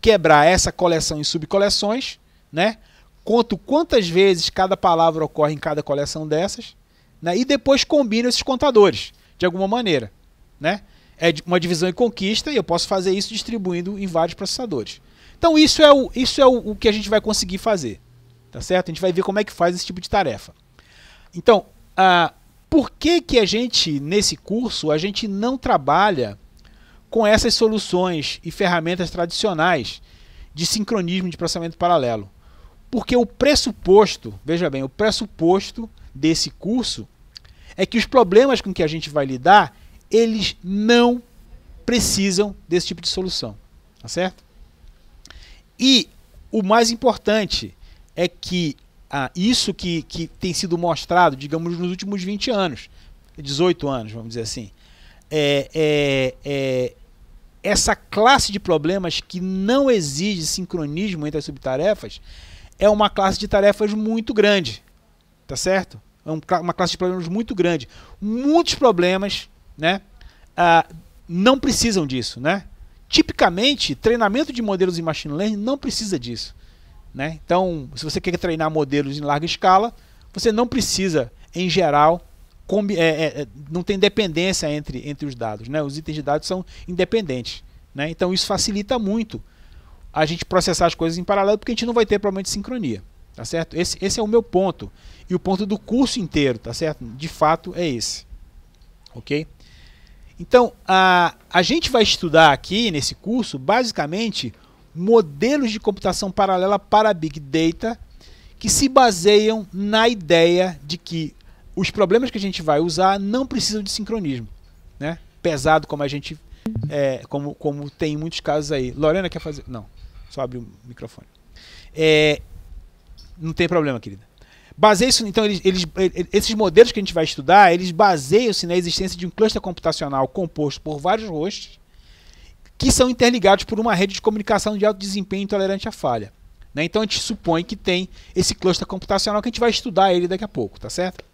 A: quebrar essa coleção em subcoleções né? Conto quantas vezes cada palavra ocorre em cada coleção dessas, né? E depois combino esses contadores de alguma maneira, né? É uma divisão e conquista e eu posso fazer isso distribuindo em vários processadores. Então isso é o, isso é o, o que a gente vai conseguir fazer, tá certo? A gente vai ver como é que faz esse tipo de tarefa. Então, ah, por que que a gente nesse curso a gente não trabalha com essas soluções e ferramentas tradicionais de sincronismo de processamento paralelo? Porque o pressuposto, veja bem, o pressuposto desse curso é que os problemas com que a gente vai lidar, eles não precisam desse tipo de solução, tá certo? E o mais importante é que ah, isso que, que tem sido mostrado, digamos, nos últimos 20 anos, 18 anos, vamos dizer assim, é, é, é essa classe de problemas que não exige sincronismo entre as subtarefas, é uma classe de tarefas muito grande, tá certo? É uma classe de problemas muito grande. Muitos problemas, né? Ah, não precisam disso, né? Tipicamente, treinamento de modelos em machine learning não precisa disso, né? Então, se você quer treinar modelos em larga escala, você não precisa, em geral, é, é, é, não tem dependência entre, entre os dados, né? Os itens de dados são independentes, né? Então, isso facilita muito a gente processar as coisas em paralelo, porque a gente não vai ter problema de sincronia, tá certo? Esse, esse é o meu ponto, e o ponto do curso inteiro, tá certo? De fato é esse, ok? Então, a, a gente vai estudar aqui nesse curso, basicamente, modelos de computação paralela para Big Data que se baseiam na ideia de que os problemas que a gente vai usar não precisam de sincronismo, né? Pesado como a gente, é, como, como tem em muitos casos aí. Lorena quer fazer? Não. Só abrir o microfone. É, não tem problema, querida. Baseia-se, então, eles, eles, esses modelos que a gente vai estudar, eles baseiam-se assim, na existência de um cluster computacional composto por vários hosts que são interligados por uma rede de comunicação de alto desempenho tolerante à falha. Né? Então, a gente supõe que tem esse cluster computacional que a gente vai estudar ele daqui a pouco, tá certo?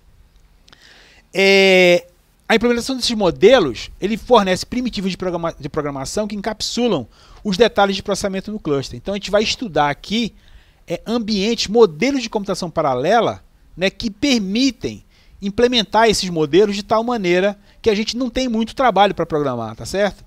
A: É, a implementação desses modelos ele fornece primitivos de, programa, de programação que encapsulam os detalhes de processamento no cluster. Então a gente vai estudar aqui é, ambientes, modelos de computação paralela né, que permitem implementar esses modelos de tal maneira que a gente não tem muito trabalho para programar, tá certo?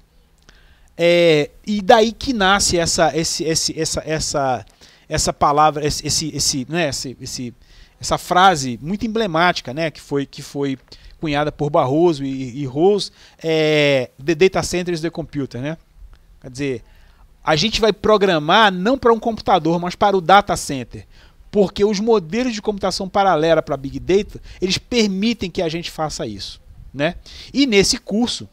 A: É, e daí que nasce essa, esse, esse, essa, essa, essa palavra, esse, esse, né, esse, esse, essa frase muito emblemática, né, que foi, que foi cunhada por Barroso e, e Rose, é, The Data Centers, The Computer, né? Quer dizer, a gente vai programar não para um computador, mas para o data center. Porque os modelos de computação paralela para Big Data, eles permitem que a gente faça isso. Né? E nesse curso,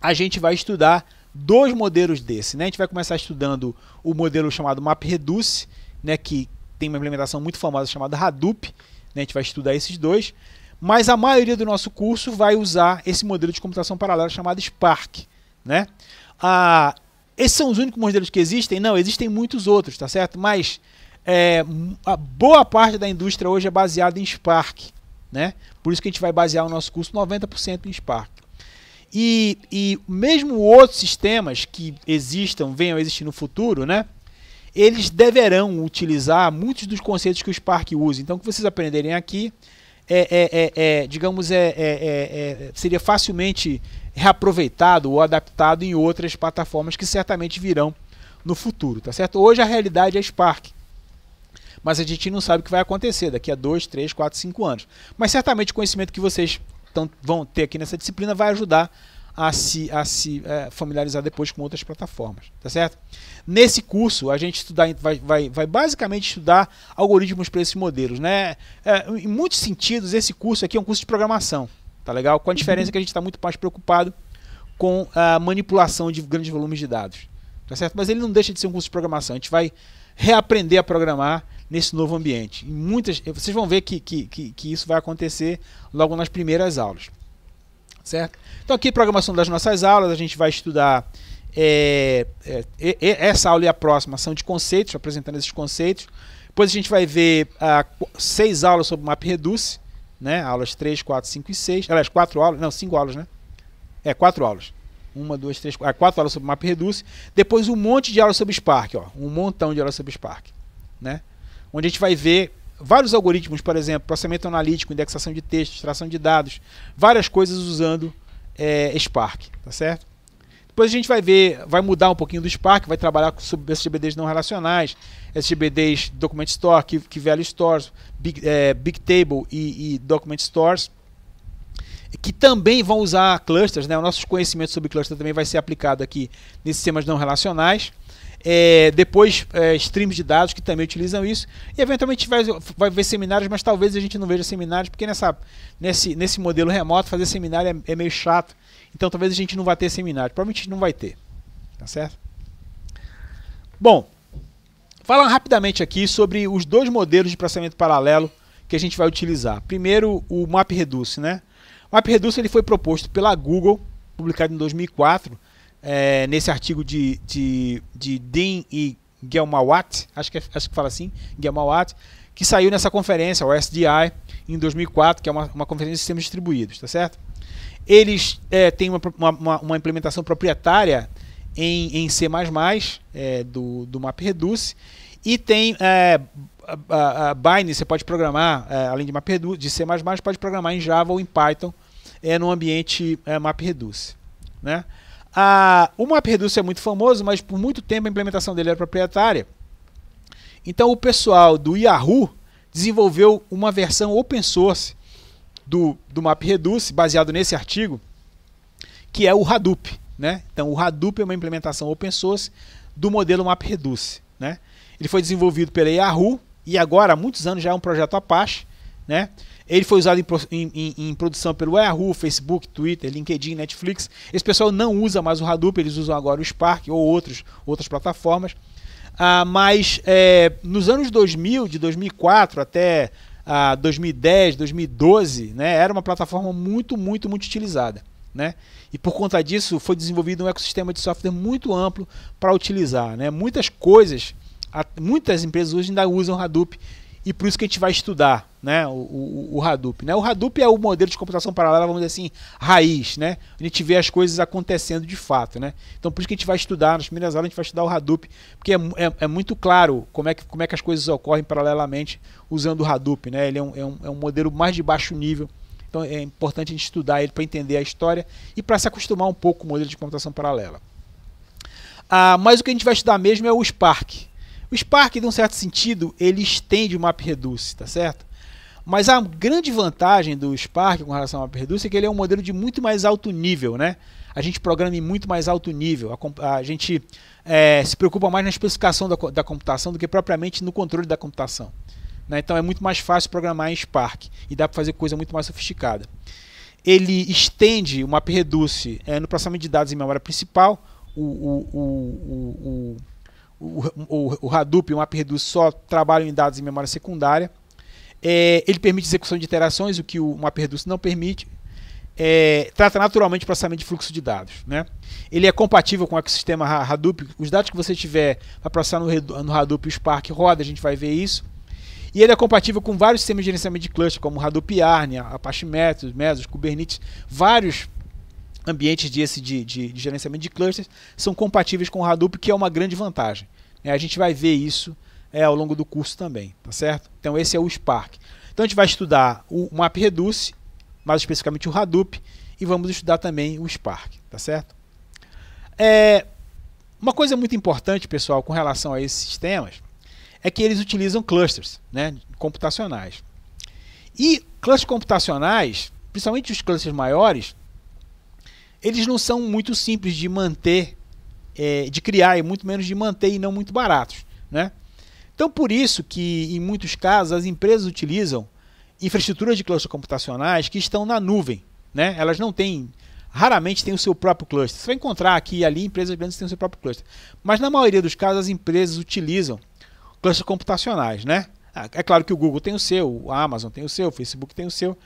A: a gente vai estudar dois modelos desse. Né? A gente vai começar estudando o modelo chamado MapReduce, né? que tem uma implementação muito famosa chamada Hadoop. Né? A gente vai estudar esses dois. Mas a maioria do nosso curso vai usar esse modelo de computação paralela chamado Spark. Né? Ah, esses são os únicos modelos que existem? Não, existem muitos outros, tá certo? Mas é, a boa parte da indústria hoje é baseada em Spark, né? Por isso que a gente vai basear o nosso curso 90% em Spark. E, e mesmo outros sistemas que existam, venham a existir no futuro, né? Eles deverão utilizar muitos dos conceitos que o Spark usa. Então, o que vocês aprenderem aqui é, é, é, é digamos, é, é, é, é seria facilmente reaproveitado ou adaptado em outras plataformas que certamente virão no futuro, tá certo? Hoje a realidade é Spark, mas a gente não sabe o que vai acontecer daqui a 2, 3, 4, 5 anos. Mas certamente o conhecimento que vocês tão, vão ter aqui nessa disciplina vai ajudar a se, a se é, familiarizar depois com outras plataformas, tá certo? Nesse curso a gente estudar, vai, vai, vai basicamente estudar algoritmos para esses modelos, né? É, em muitos sentidos esse curso aqui é um curso de programação, Tá legal? Com a diferença que a gente está muito mais preocupado com a manipulação de grandes volumes de dados. Tá certo? Mas ele não deixa de ser um curso de programação. A gente vai reaprender a programar nesse novo ambiente. E muitas, vocês vão ver que, que, que, que isso vai acontecer logo nas primeiras aulas. Certo? Então aqui programação das nossas aulas, a gente vai estudar é, é, é essa aula e a próxima são de conceitos, apresentando esses conceitos. Depois a gente vai ver ah, seis aulas sobre MapReduce, né? Aulas 3, 4, 5 e 6. Aliás, 4 aulas, não, 5 aulas, né? É, 4 aulas. Uma, duas, três, quatro, é, quatro aulas sobre o MapReduce. Depois um monte de aulas sobre Spark, ó. Um montão de aulas sobre Spark, né? Onde a gente vai ver vários algoritmos, por exemplo, processamento analítico, indexação de texto, extração de dados, várias coisas usando é, Spark, tá certo? Depois a gente vai ver, vai mudar um pouquinho do Spark, vai trabalhar com SGBDs não relacionais, SGBDs Document Store, Key, Key Value Stores, Big, é, Big Table e, e Document Stores que também vão usar clusters, né? O nosso conhecimento sobre cluster também vai ser aplicado aqui nesses sistemas não relacionais. É, depois, é, streams de dados que também utilizam isso. E eventualmente vai, vai ver seminários, mas talvez a gente não veja seminários, porque nessa, nesse, nesse modelo remoto, fazer seminário é, é meio chato. Então talvez a gente não vá ter seminário. Provavelmente não vai ter. Tá certo? Bom, falar rapidamente aqui sobre os dois modelos de processamento paralelo que a gente vai utilizar. Primeiro, o MapReduce, né? O MapReduce ele foi proposto pela Google, publicado em 2004, é, nesse artigo de, de, de Dean e Gelmawat, acho que, é, acho que fala assim, Gelmawat, que saiu nessa conferência, o SDI, em 2004, que é uma, uma conferência de sistemas distribuídos, tá certo? Eles é, têm uma, uma, uma, implementação proprietária em, em C é, do, do MapReduce e tem é, a, a, a você pode programar, é, além de MapReduce, de C, pode programar em Java ou em Python é, no ambiente é, MapReduce. Né? A, o MapReduce é muito famoso, mas por muito tempo a implementação dele era proprietária. Então o pessoal do Yahoo desenvolveu uma versão open source do, do MapReduce, baseado nesse artigo, que é o Hadoop. Né? Então, o Hadoop é uma implementação open source do modelo MapReduce. Né? Ele foi desenvolvido pela Yahoo e agora, há muitos anos, já é um projeto Apache. Né? Ele foi usado em, em, em, produção pelo Yahoo, Facebook, Twitter, LinkedIn, Netflix. Esse pessoal não usa mais o Hadoop, eles usam agora o Spark ou outros, outras plataformas. Ah, mas é, nos anos 2000, de 2004 até a 2010, 2012, né, era uma plataforma muito, muito, muito utilizada. Né? E por conta disso foi desenvolvido um ecossistema de software muito amplo para utilizar. Né? Muitas coisas, muitas empresas hoje ainda usam Hadoop e por isso que a gente vai estudar né, o, o, o, Hadoop. Né? O Hadoop é o modelo de computação paralela, vamos dizer assim, raiz, né? A gente vê as coisas acontecendo de fato, né? Então por isso que a gente vai estudar, nas primeiras aulas a gente vai estudar o Hadoop, porque é, é, é muito claro como é, que, como é que as coisas ocorrem paralelamente usando o Hadoop, né? Ele é um, é um, é um modelo mais de baixo nível, então é importante a gente estudar ele para entender a história e para se acostumar um pouco com o modelo de computação paralela. Ah, mas o que a gente vai estudar mesmo é o Spark, o Spark, de um certo sentido, ele estende o MapReduce, tá certo? Mas a grande vantagem do Spark com relação ao MapReduce é que ele é um modelo de muito mais alto nível, né? A gente programa em muito mais alto nível, a, a gente é, se preocupa mais na especificação da, da, computação do que propriamente no controle da computação. Né? Então é muito mais fácil programar em Spark e dá para fazer coisa muito mais sofisticada. Ele estende o MapReduce é, no processamento de dados em memória principal, o, o, o, o o, o, o Hadoop e o MapReduce só trabalham em dados em memória secundária. É, ele permite execução de iterações, o que o MapReduce não permite. É, trata naturalmente o processamento de fluxo de dados. Né? Ele é compatível com o ecossistema Hadoop. Os dados que você tiver para processar no, no Hadoop e o Spark roda, a gente vai ver isso. E ele é compatível com vários sistemas de gerenciamento de cluster, como Hadoop Yarn, Apache Mesos, Mesos, Kubernetes, vários ambientes desse de, de, de gerenciamento de clusters são compatíveis com o Hadoop, que é uma grande vantagem. É, a gente vai ver isso é, ao longo do curso também, tá certo? Então esse é o Spark. Então a gente vai estudar o MapReduce, mais especificamente o Hadoop, e vamos estudar também o Spark, tá certo? É, uma coisa muito importante, pessoal, com relação a esses sistemas, é que eles utilizam clusters né, computacionais. E clusters computacionais, principalmente os clusters maiores, eles não são muito simples de manter, é, de criar, e muito menos de manter e não muito baratos. Né? Então, por isso que, em muitos casos, as empresas utilizam infraestruturas de clusters computacionais que estão na nuvem. Né? Elas não têm, raramente têm o seu próprio cluster. Você vai encontrar aqui e ali empresas grandes que têm o seu próprio cluster. Mas, na maioria dos casos, as empresas utilizam clusters computacionais. Né? Ah, é claro que o Google tem o seu, a Amazon tem o seu, o Facebook tem o seu.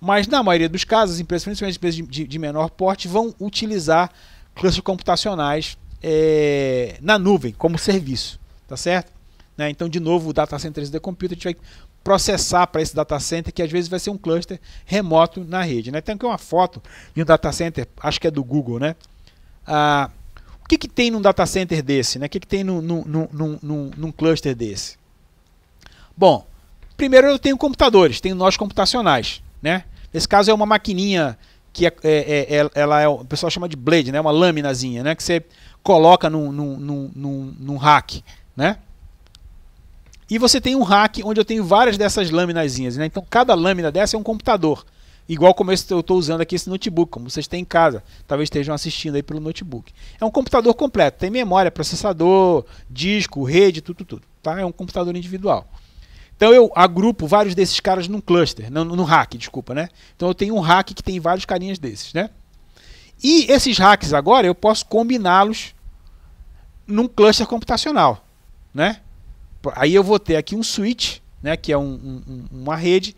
A: Mas na maioria dos casos, as empresas, principalmente as empresas de, de menor porte, vão utilizar clusters computacionais é, na nuvem como serviço, tá certo? Né? Então, de novo, o data center de computer, a gente vai processar para esse data center, que às vezes vai ser um cluster remoto na rede. Né? Tem aqui uma foto de um data center, acho que é do Google, né? Ah, o que, que tem num data center desse? Né? O que, que tem num, num, num, num cluster desse? Bom, primeiro eu tenho computadores, tenho nós computacionais né? Nesse caso é uma maquininha que é, é, é, é ela é, o pessoal chama de blade, né? Uma laminazinha, né? Que você coloca num, num, num, num rack, né? E você tem um rack onde eu tenho várias dessas laminazinhas, né? Então cada lâmina dessa é um computador. Igual como esse, eu estou usando aqui esse notebook, como vocês têm em casa. Talvez estejam assistindo aí pelo notebook. É um computador completo, tem memória, processador, disco, rede, tudo, tudo. Tá? É um computador individual. Então eu agrupo vários desses caras num cluster, num, hack, desculpa, né? Então eu tenho um hack que tem vários carinhas desses, né? E esses hacks agora eu posso combiná-los num cluster computacional, né? Aí eu vou ter aqui um switch, né? Que é um, um, uma rede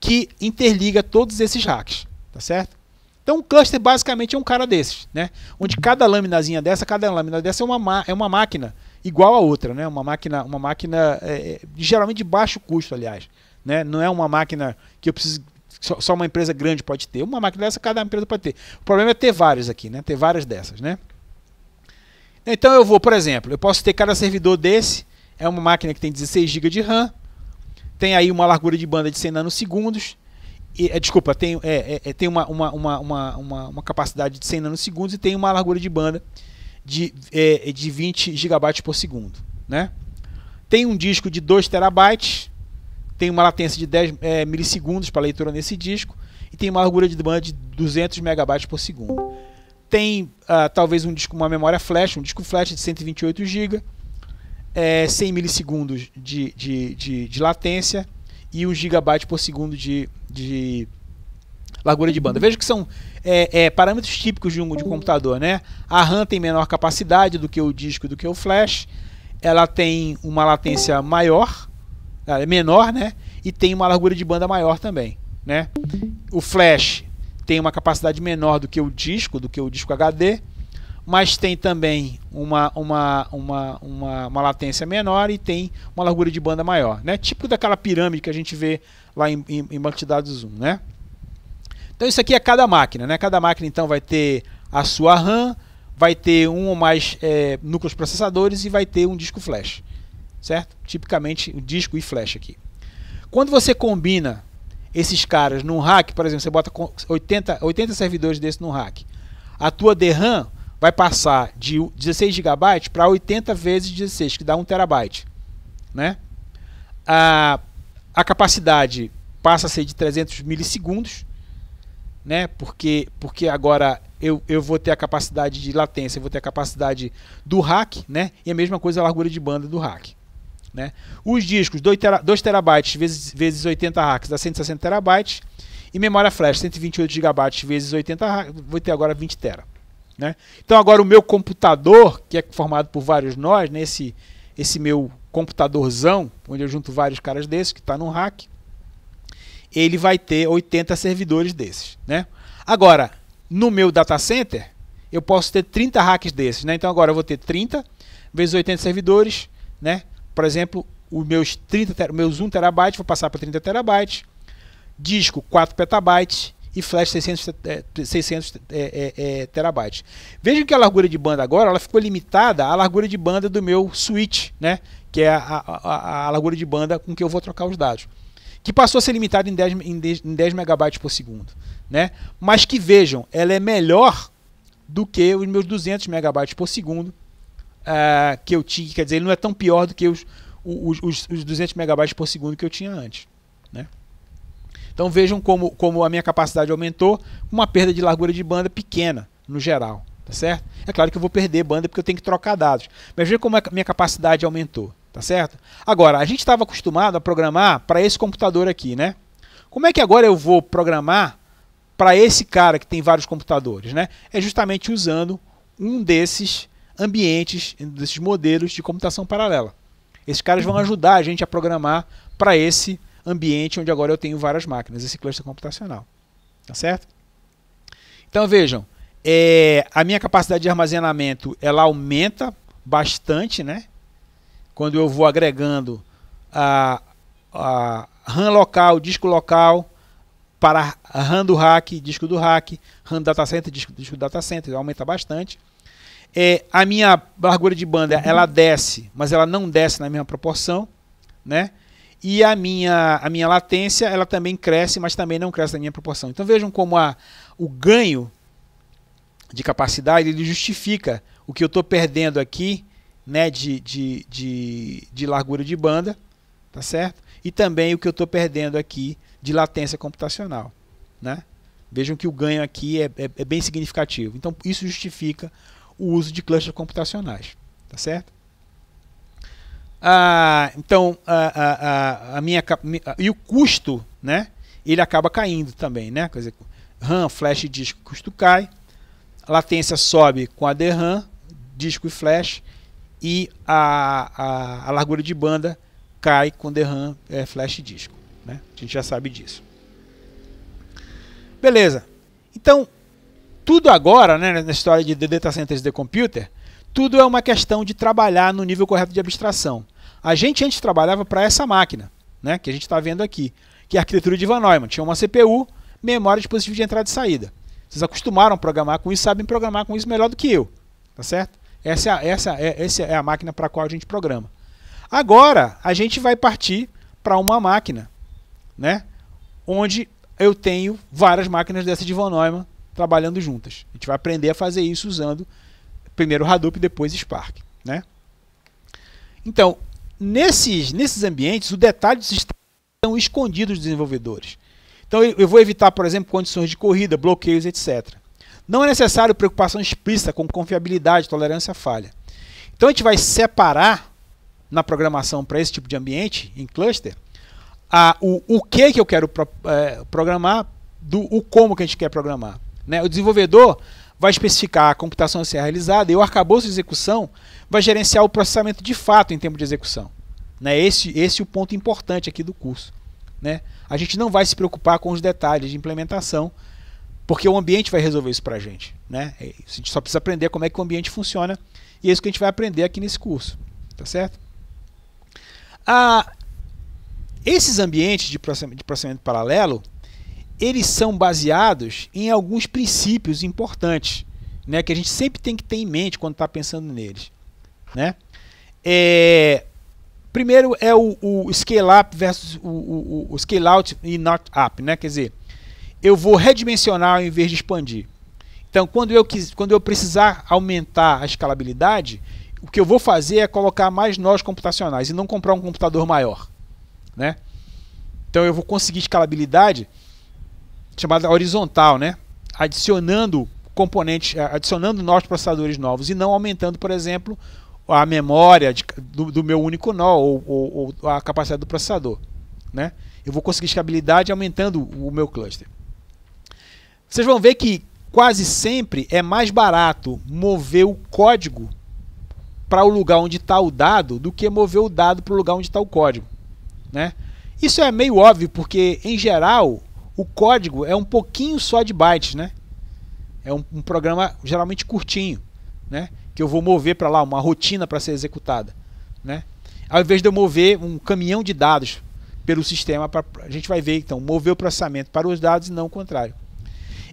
A: que interliga todos esses hacks, tá certo? Então, um cluster basicamente é um cara desses, né? Onde cada laminazinha dessa, cada lâmina dessa é uma, é uma máquina igual a outra, né? Uma máquina, uma máquina é, é, geralmente de baixo custo, aliás, né? Não é uma máquina que eu preciso só, só, uma empresa grande pode ter. Uma máquina dessa cada empresa pode ter. O problema é ter várias aqui, né? Ter várias dessas, né? Então eu vou, por exemplo, eu posso ter cada servidor desse, é uma máquina que tem 16 GB de RAM, tem aí uma largura de banda de 100 nanosegundos, e, é, desculpa, tem, é, é, é, tem uma, uma, uma, uma, uma, capacidade de 100 nanosegundos e tem uma largura de banda de, é, de 20 GB por segundo. Né? Tem um disco de 2 terabytes, tem uma latência de 10 é, milissegundos para leitura nesse disco e tem uma largura de banda de 200 megabytes por segundo. Tem ah, talvez um disco, uma memória flash, um disco flash de 128 GB, é, 100 milissegundos de, de, de, de latência e 1 gigabyte por segundo de, de largura de banda. Veja que são é, é, parâmetros típicos de um de computador, né? A RAM tem menor capacidade do que o disco, do que o flash. Ela tem uma latência maior, é menor, né? E tem uma largura de banda maior também, né? O flash tem uma capacidade menor do que o disco, do que o disco HD, mas tem também uma, uma, uma, uma, uma latência menor e tem uma largura de banda maior, né? Tipo daquela pirâmide que a gente vê lá em, em, em banco de dados 1, né? Então isso aqui é cada máquina, né? Cada máquina então vai ter a sua RAM, vai ter um ou mais é, núcleos processadores e vai ter um disco flash, certo? Tipicamente o disco e flash aqui. Quando você combina esses caras num rack, por exemplo, você bota 80, 80 servidores desse num rack, a tua DRAM vai passar de 16 GB para 80 vezes 16, que dá 1 terabyte, né? A, a capacidade passa a ser de 300 milissegundos, né? Porque, porque agora eu, eu vou ter a capacidade de latência, eu vou ter a capacidade do rack, né? E a mesma coisa a largura de banda do rack. Né? Os discos 2 tera, terabytes vezes, vezes 80 racks dá 160 terabytes e memória flash 128 gigabytes vezes 80 racks, vou ter agora 20 tera. Né? Então agora o meu computador, que é formado por vários nós, nesse né? esse meu computadorzão, onde eu junto vários caras desses que está no rack, ele vai ter 80 servidores desses. Né? Agora, no meu data center, eu posso ter 30 hacks desses. Né? Então agora eu vou ter 30 vezes 80 servidores. Né? Por exemplo, os meus, 30, meus 1 terabyte, vou passar para 30 terabytes. Disco 4 petabytes e flash 600, 600 é, é, é, terabytes. Vejam que a largura de banda agora ela ficou limitada à largura de banda do meu switch, né? que é a, a, a largura de banda com que eu vou trocar os dados que passou a ser limitada em 10, em 10, em 10 megabytes por segundo. Né? Mas que vejam, ela é melhor do que os meus 200 megabytes por segundo uh, que eu tinha. Quer dizer, ele não é tão pior do que os, os, os, os 200 megabytes por segundo que eu tinha antes. Né? Então vejam como, como a minha capacidade aumentou, uma perda de largura de banda pequena no geral, tá certo? É claro que eu vou perder banda porque eu tenho que trocar dados, mas veja como a minha capacidade aumentou. Tá certo? Agora, a gente estava acostumado a programar para esse computador aqui, né? Como é que agora eu vou programar para esse cara que tem vários computadores, né? É justamente usando um desses ambientes, desses modelos de computação paralela. Esses caras vão uhum. ajudar a gente a programar para esse ambiente onde agora eu tenho várias máquinas, esse cluster computacional. Tá certo? Então vejam, é, a minha capacidade de armazenamento ela aumenta bastante, né? quando eu vou agregando a, a RAM local, disco local, para a RAM do rack, disco do rack, RAM do data center, disco, disco do data center, aumenta bastante. É, a minha largura de banda ela desce, mas ela não desce na mesma proporção, né? E a minha, a minha latência ela também cresce, mas também não cresce na minha proporção. Então vejam como a, o ganho de capacidade ele justifica o que eu estou perdendo aqui né, de, de, de, de largura de banda, tá certo? E também o que eu estou perdendo aqui de latência computacional, né? Vejam que o ganho aqui é, é, é bem significativo. Então, isso justifica o uso de clusters computacionais, tá certo? Ah, então, a, a, a, minha, e o custo, né? Ele acaba caindo também, né? Quer dizer, RAM, flash e disco, custo cai. latência sobe com a DRAM, disco e flash e a, a, a largura de banda cai com DRAM é, flash disco. Né? A gente já sabe disso. Beleza. Então, tudo agora, né, na história de Data Centers de Computer, tudo é uma questão de trabalhar no nível correto de abstração. A gente antes trabalhava para essa máquina, né, que a gente está vendo aqui, que é a arquitetura de Van Neumann. Tinha uma CPU, memória, dispositivo de entrada e saída. Vocês acostumaram a programar com isso, sabem programar com isso melhor do que eu, tá certo? Essa é a, essa é, essa é a máquina para a qual a gente programa. Agora, a gente vai partir para uma máquina, né? Onde eu tenho várias máquinas dessa de Von Neumann trabalhando juntas. A gente vai aprender a fazer isso usando primeiro Hadoop e depois Spark, né? Então, nesses, nesses ambientes, o detalhe estão é escondidos dos desenvolvedores. Então, eu vou evitar, por exemplo, condições de corrida, bloqueios, etc. Não é necessário preocupação explícita com confiabilidade, tolerância à falha. Então a gente vai separar na programação para esse tipo de ambiente, em cluster, a, o, o que, que eu quero pro, é, programar do o como que a gente quer programar. Né? O desenvolvedor vai especificar a computação a ser realizada e o arcabouço de execução vai gerenciar o processamento de fato em tempo de execução. Né? Esse, esse é o ponto importante aqui do curso. Né? A gente não vai se preocupar com os detalhes de implementação porque o ambiente vai resolver isso para a gente. Né? É, a gente só precisa aprender como é que o ambiente funciona. E é isso que a gente vai aprender aqui nesse curso. Tá certo? Ah, esses ambientes de processamento, de processamento paralelo, eles são baseados em alguns princípios importantes, né, que a gente sempre tem que ter em mente quando está pensando neles, né? É, primeiro é o, o, scale up versus o, o, o, scale out e not up, né? Quer dizer, eu vou redimensionar ao invés de expandir. Então, quando eu, quis, quando eu precisar aumentar a escalabilidade, o que eu vou fazer é colocar mais nós computacionais e não comprar um computador maior. Né? Então, eu vou conseguir escalabilidade chamada horizontal, né? adicionando componentes, eh, adicionando nós processadores novos e não aumentando, por exemplo, a memória de, do, do, meu único nó ou, ou, ou, a capacidade do processador. Né? Eu vou conseguir escalabilidade aumentando o meu cluster. Vocês vão ver que quase sempre é mais barato mover o código para o lugar onde está o dado do que mover o dado para o lugar onde está o código. Né? Isso é meio óbvio, porque em geral o código é um pouquinho só de bytes. Né? É um, um programa geralmente curtinho, né? que eu vou mover para lá, uma rotina para ser executada. Né? Ao invés de eu mover um caminhão de dados pelo sistema, pra, a gente vai ver então mover o processamento para os dados e não o contrário.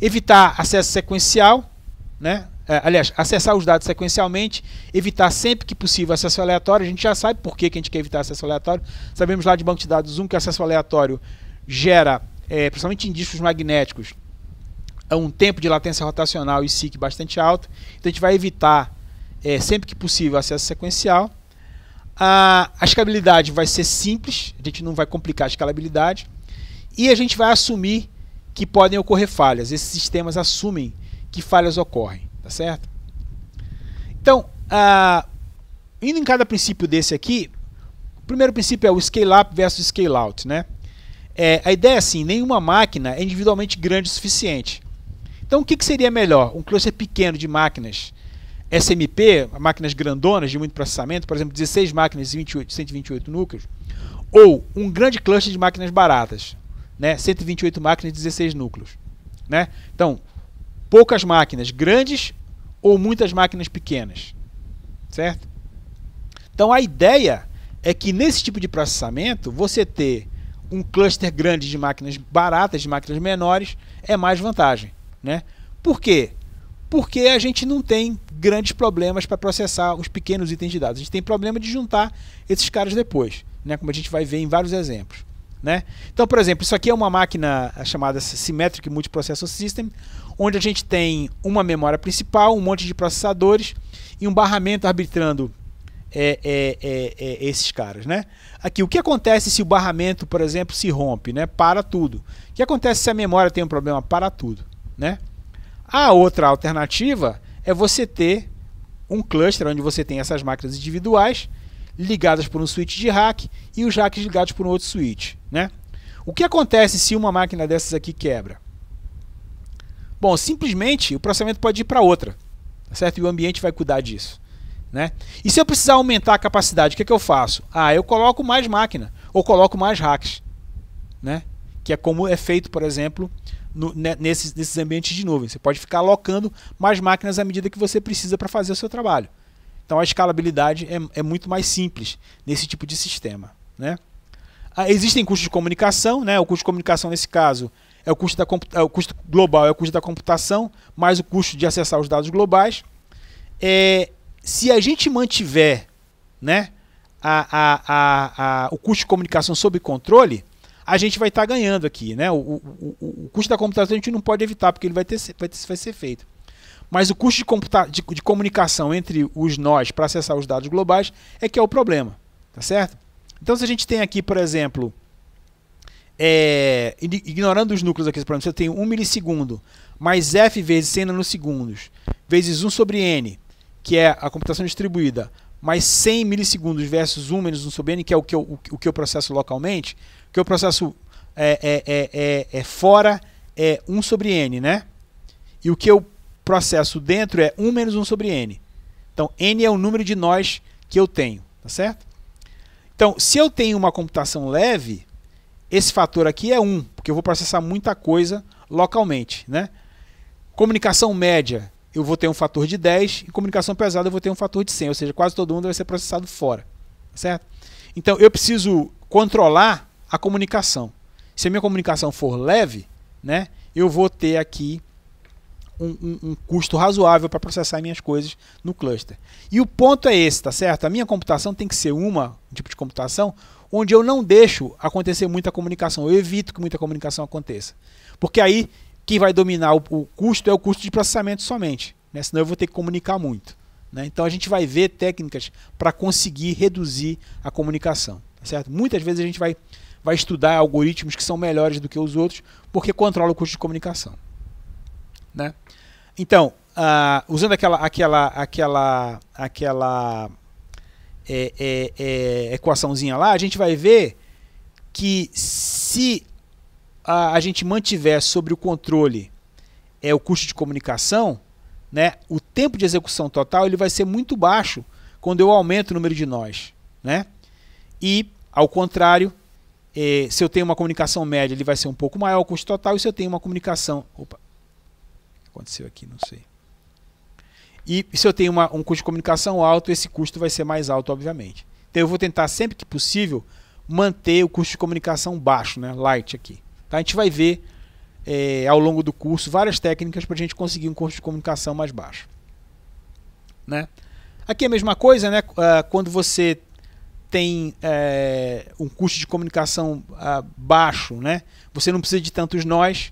A: Evitar acesso sequencial, né? É, aliás, acessar os dados sequencialmente, evitar sempre que possível acesso aleatório. A gente já sabe por que, que a gente quer evitar acesso aleatório. Sabemos lá de banco de dados 1 que acesso aleatório gera, é, principalmente em discos magnéticos, um tempo de latência rotacional e SIC bastante alto. Então a gente vai evitar, é, sempre que possível, acesso sequencial. A, a escalabilidade vai ser simples, a gente não vai complicar a escalabilidade. E a gente vai assumir que podem ocorrer falhas. Esses sistemas assumem que falhas ocorrem, tá certo? Então, indo em cada princípio desse aqui, o primeiro princípio é o scale up versus scale out, né? É, a ideia é assim, nenhuma máquina é individualmente grande o suficiente. Então, o que, que seria melhor? Um cluster pequeno de máquinas SMP, máquinas grandonas de muito processamento, por exemplo, 16 máquinas e 128 núcleos, ou um grande cluster de máquinas baratas né, 128 máquinas e 16 núcleos. Né? Então, poucas máquinas grandes ou muitas máquinas pequenas. Certo? Então, a ideia é que nesse tipo de processamento, você ter um cluster grande de máquinas baratas, de máquinas menores, é mais vantagem. Né? Por quê? Porque a gente não tem grandes problemas para processar os pequenos itens de dados. A gente tem problema de juntar esses caras depois, né? como a gente vai ver em vários exemplos. Né? Então, por exemplo, isso aqui é uma máquina chamada Symmetric Multiprocessor System, onde a gente tem uma memória principal, um monte de processadores e um barramento arbitrando é, é, é, é, esses caras. Né? Aqui, o que acontece se o barramento, por exemplo, se rompe? Né? Para tudo. O que acontece se a memória tem um problema? Para tudo. Né? A outra alternativa é você ter um cluster onde você tem essas máquinas individuais ligadas por um switch de rack e os racks ligados por um outro switch, né? O que acontece se uma máquina dessas aqui quebra? Bom, simplesmente o processamento pode ir para outra, tá certo? E o ambiente vai cuidar disso, né? E se eu precisar aumentar a capacidade, o que, é que eu faço? Ah, eu coloco mais máquina ou coloco mais racks, né? Que é como é feito, por exemplo, no, né, nesses, nesses ambientes de nuvem. Você pode ficar alocando mais máquinas à medida que você precisa para fazer o seu trabalho. Então a escalabilidade é, é muito mais simples nesse tipo de sistema. Né? Ah, existem custos de comunicação, né? o custo de comunicação nesse caso é o custo, da, é o custo global, é o custo da computação, mais o custo de acessar os dados globais. É, se a gente mantiver né, a, a, a, o custo de comunicação sob controle, a gente vai estar tá ganhando aqui. Né? O, o, o, o custo da computação a gente não pode evitar, porque ele vai, ter, vai, ter, vai ser feito. Mas o custo de, de, de comunicação entre os nós para acessar os dados globais é que é o problema, tá certo? Então, se a gente tem aqui, por exemplo, é, ignorando os núcleos aqui, por exemplo, se eu tenho 1 milissegundo mais F vezes 100 nanosegundos, vezes 1 sobre N, que é a computação distribuída, mais 100 milissegundos versus 1 menos 1 sobre N, que é o que eu, o que eu processo localmente, que eu processo é, é, é, é, fora é 1 sobre N, né? E o que eu processo dentro é 1 menos 1 sobre n. Então, n é o número de nós que eu tenho, tá certo? Então, se eu tenho uma computação leve, esse fator aqui é 1, porque eu vou processar muita coisa localmente, né? Comunicação média, eu vou ter um fator de 10, e comunicação pesada eu vou ter um fator de 100, ou seja, quase todo mundo vai ser processado fora, tá certo? Então, eu preciso controlar a comunicação. Se a minha comunicação for leve, né, eu vou ter aqui um, um, um custo razoável para processar minhas coisas no cluster. E o ponto é esse, tá certo? A minha computação tem que ser uma um tipo de computação onde eu não deixo acontecer muita comunicação, eu evito que muita comunicação aconteça. Porque aí quem vai dominar o, o custo é o custo de processamento somente, né? senão eu vou ter que comunicar muito. Né? Então a gente vai ver técnicas para conseguir reduzir a comunicação. Tá certo? Muitas vezes a gente vai, vai estudar algoritmos que são melhores do que os outros porque controla o custo de comunicação. Né? Então, uh, usando aquela, aquela, aquela, aquela é, é, é, equaçãozinha lá, a gente vai ver que se a, a, gente mantiver sobre o controle é o custo de comunicação, né, o tempo de execução total ele vai ser muito baixo quando eu aumento o número de nós, né? E ao contrário, eh, se eu tenho uma comunicação média, ele vai ser um pouco maior o custo total, e se eu tenho uma comunicação, opa, aconteceu aqui, não sei. E se eu tenho uma, um custo de comunicação alto, esse custo vai ser mais alto, obviamente. Então eu vou tentar sempre que possível manter o custo de comunicação baixo, né? light aqui. Tá? A gente vai ver é, ao longo do curso várias técnicas para a gente conseguir um custo de comunicação mais baixo. Né? Aqui é a mesma coisa, né? Ah, quando você tem é, um custo de comunicação ah, baixo, né? você não precisa de tantos nós,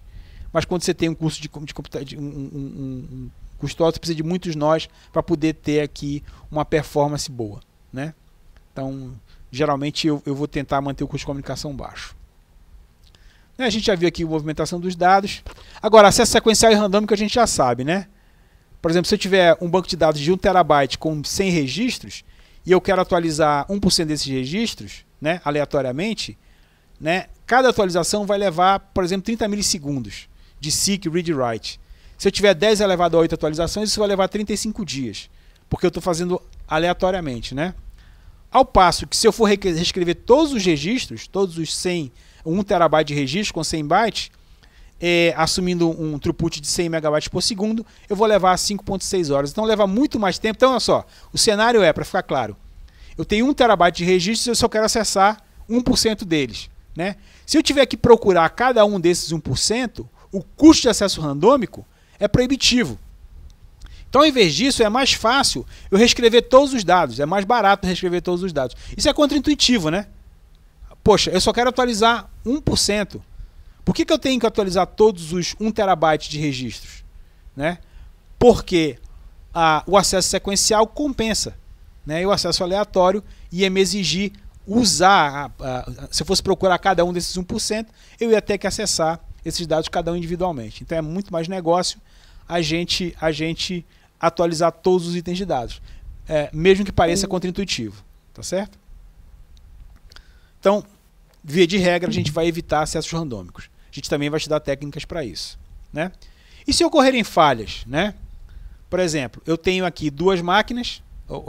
A: mas quando você tem um curso de, de, um, um, um custo alto, você precisa de muitos nós para poder ter aqui uma performance boa. Né? Então, geralmente eu, eu vou tentar manter o custo de comunicação baixo. Né? A gente já viu aqui a movimentação dos dados. Agora, acesso sequencial e randômico a gente já sabe, né? Por exemplo, se eu tiver um banco de dados de 1 terabyte com 100 registros e eu quero atualizar 1% desses registros, né, aleatoriamente, né, cada atualização vai levar, por exemplo, 30 milissegundos de seek, read write. Se eu tiver 10 elevado a 8 atualizações, isso vai levar 35 dias, porque eu estou fazendo aleatoriamente, né? Ao passo que se eu for reescrever todos os registros, todos os 100, 1 terabyte de registro com 100 bytes, é, assumindo um throughput de 100 megabytes por segundo, eu vou levar 5.6 horas. Então leva muito mais tempo. Então, olha só, o cenário é, para ficar claro, eu tenho 1 terabyte de registros e eu só quero acessar 1% deles. Né? Se eu tiver que procurar cada um desses 1%, o custo de acesso randômico é proibitivo. Então, ao invés disso, é mais fácil eu reescrever todos os dados, é mais barato reescrever todos os dados. Isso é contraintuitivo, né? Poxa, eu só quero atualizar 1%. Por que, que eu tenho que atualizar todos os 1 terabyte de registros? Né? Porque a, o acesso sequencial compensa. Né? E o acesso aleatório ia me exigir usar, a, a, se eu fosse procurar cada um desses 1%, eu ia ter que acessar esses dados cada um individualmente. Então é muito mais negócio a gente, a gente atualizar todos os itens de dados, é, mesmo que pareça hum. contraintuitivo, tá certo? Então, via de regra, a gente vai evitar acessos randômicos. A gente também vai te dar técnicas para isso, né? E se ocorrerem falhas, né? Por exemplo, eu tenho aqui duas máquinas,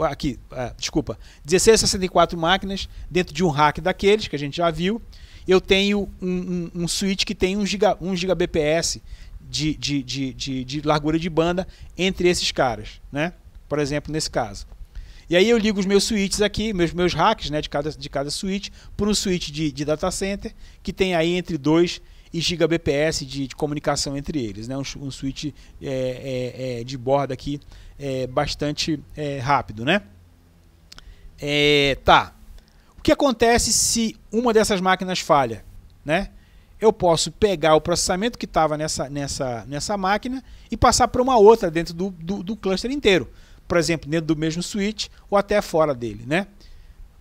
A: aqui, é, desculpa, 1664 máquinas dentro de um rack daqueles que a gente já viu eu tenho um, um, um switch que tem 1 giga, um gbps de, de, de, de, de largura de banda entre esses caras, né? Por exemplo, nesse caso. E aí eu ligo os meus switches aqui, meus, meus hacks né, de, cada, de cada switch, para um switch de, de data center, que tem aí entre 2 e gbps de, de comunicação entre eles. Né? Um, um switch é, é, é, de borda aqui é, bastante é, rápido. Né? É, tá. O que acontece se uma dessas máquinas falha? Né? Eu posso pegar o processamento que estava nessa, nessa, nessa máquina e passar para uma outra dentro do, do, do cluster inteiro. Por exemplo, dentro do mesmo switch ou até fora dele. Né?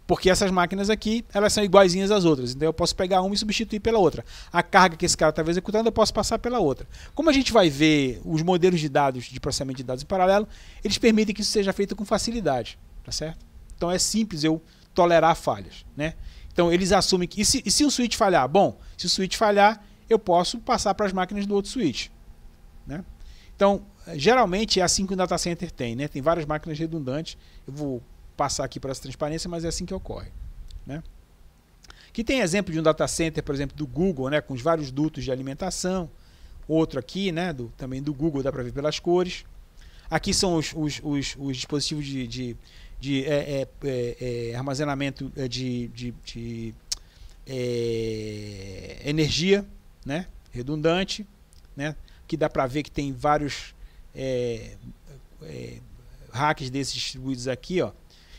A: porque essas máquinas aqui elas são iguaizinhas às outras. Então eu posso pegar uma e substituir pela outra. A carga que esse cara estava tá executando eu posso passar pela outra. Como a gente vai ver os modelos de dados de processamento de dados em paralelo, eles permitem que isso seja feito com facilidade, tá certo? Então é simples eu tolerar falhas, né? Então eles assumem que. E se, e se o switch falhar? Bom, se o switch falhar, eu posso passar para as máquinas do outro switch. Né? Então, geralmente é assim que o data center tem, né? Tem várias máquinas redundantes. Eu vou passar aqui para essa transparência, mas é assim que ocorre. Né? Que tem exemplo de um data center, por exemplo, do Google, né? com os vários dutos de alimentação. Outro aqui, né? Do, também do Google, dá para ver pelas cores. Aqui são os, os, os, os dispositivos de, de, de é, é, é, é armazenamento é, de, de, de energia, né? redundante, né? que dá para ver que tem vários hacks desses distribuídos aqui. Ó.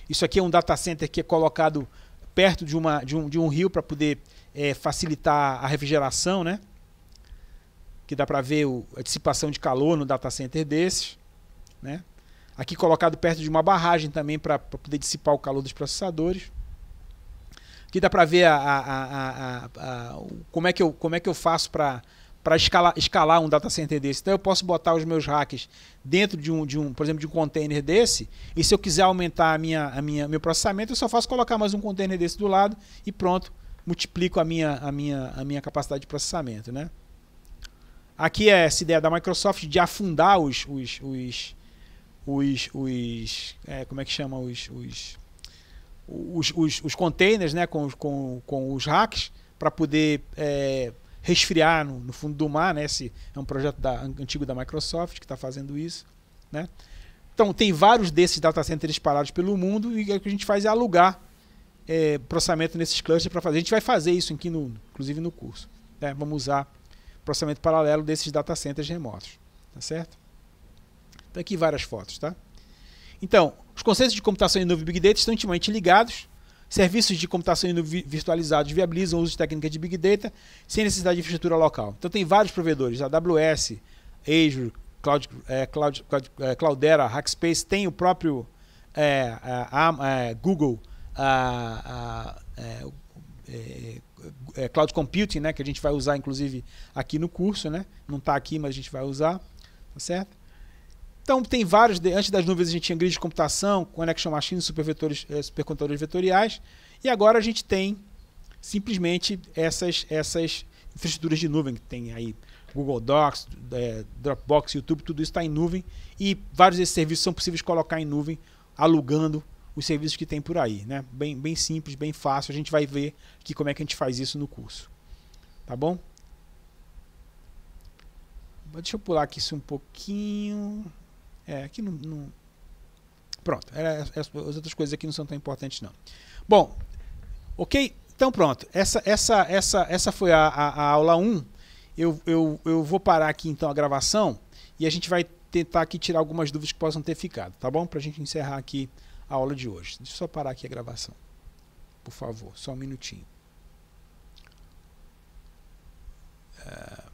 A: Isso aqui é um data center que é colocado perto de, uma, de, um, de um rio para poder é, facilitar a refrigeração, né? Que dá para ver o, a dissipação de calor no data center desses, né? Aqui colocado perto de uma barragem também para poder dissipar o calor dos processadores. Aqui dá para ver a, a, a, como, é que eu, como é que eu faço para para escalar, escalar um data center desse. Então eu posso botar os meus hacks dentro de um, de um, por exemplo, de um container desse, e se eu quiser aumentar a minha, a minha meu processamento, eu só faço colocar mais um container desse do lado e pronto, multiplico a minha, a minha, a minha capacidade de processamento, né? Aqui é essa ideia da Microsoft de afundar os, os, os os, os é, como é que chama os os, os, os, os containers né com, com, com os racks para poder é, resfriar no, no, fundo do mar né esse é um projeto da, antigo da Microsoft que está fazendo isso né então tem vários desses data centers espalhados pelo mundo e o que a gente faz é alugar é, processamento nesses clusters para fazer a gente vai fazer isso aqui no inclusive no curso né? vamos usar processamento paralelo desses data centers remotos tá certo tem aqui várias fotos, tá? Então, os conceitos de computação e nuvem Big Data estão intimamente ligados. Serviços de computação e nuvem virtualizados viabilizam o uso de técnicas de Big Data sem necessidade de infraestrutura local. Então, tem vários provedores, AWS, Azure, Cloud, é, Cloud, Cloud é, Cloudera, Hackspace, tem o próprio é, é, é a, a, Google, é, a, Cloud Computing, né, que a gente vai usar inclusive aqui no curso, né? Não está aqui, mas a gente vai usar, tá certo? Então tem vários, antes das nuvens a gente tinha grid de computação, connection machines, supervetores, eh, supercomputadores vetoriais, e agora a gente tem simplesmente essas, essas infraestruturas de nuvem que tem aí Google Docs, é, Dropbox, YouTube, tudo isso está em nuvem e vários desses serviços são possíveis colocar em nuvem alugando os serviços que tem por aí, né? Bem, bem simples, bem fácil. A gente vai ver aqui como é que a gente faz isso no curso, tá bom? Deixa eu pular aqui isso um pouquinho. É, aqui não. não... Pronto, era, as outras coisas aqui não são tão importantes, não. Bom, ok? Então pronto. Essa, essa, essa, essa foi a, a, a aula 1. Eu, eu, eu vou parar aqui então a gravação e a gente vai tentar aqui tirar algumas dúvidas que possam ter ficado, tá bom? Para a gente encerrar aqui a aula de hoje. Deixa eu só parar aqui a gravação. Por favor, só um minutinho. Uh...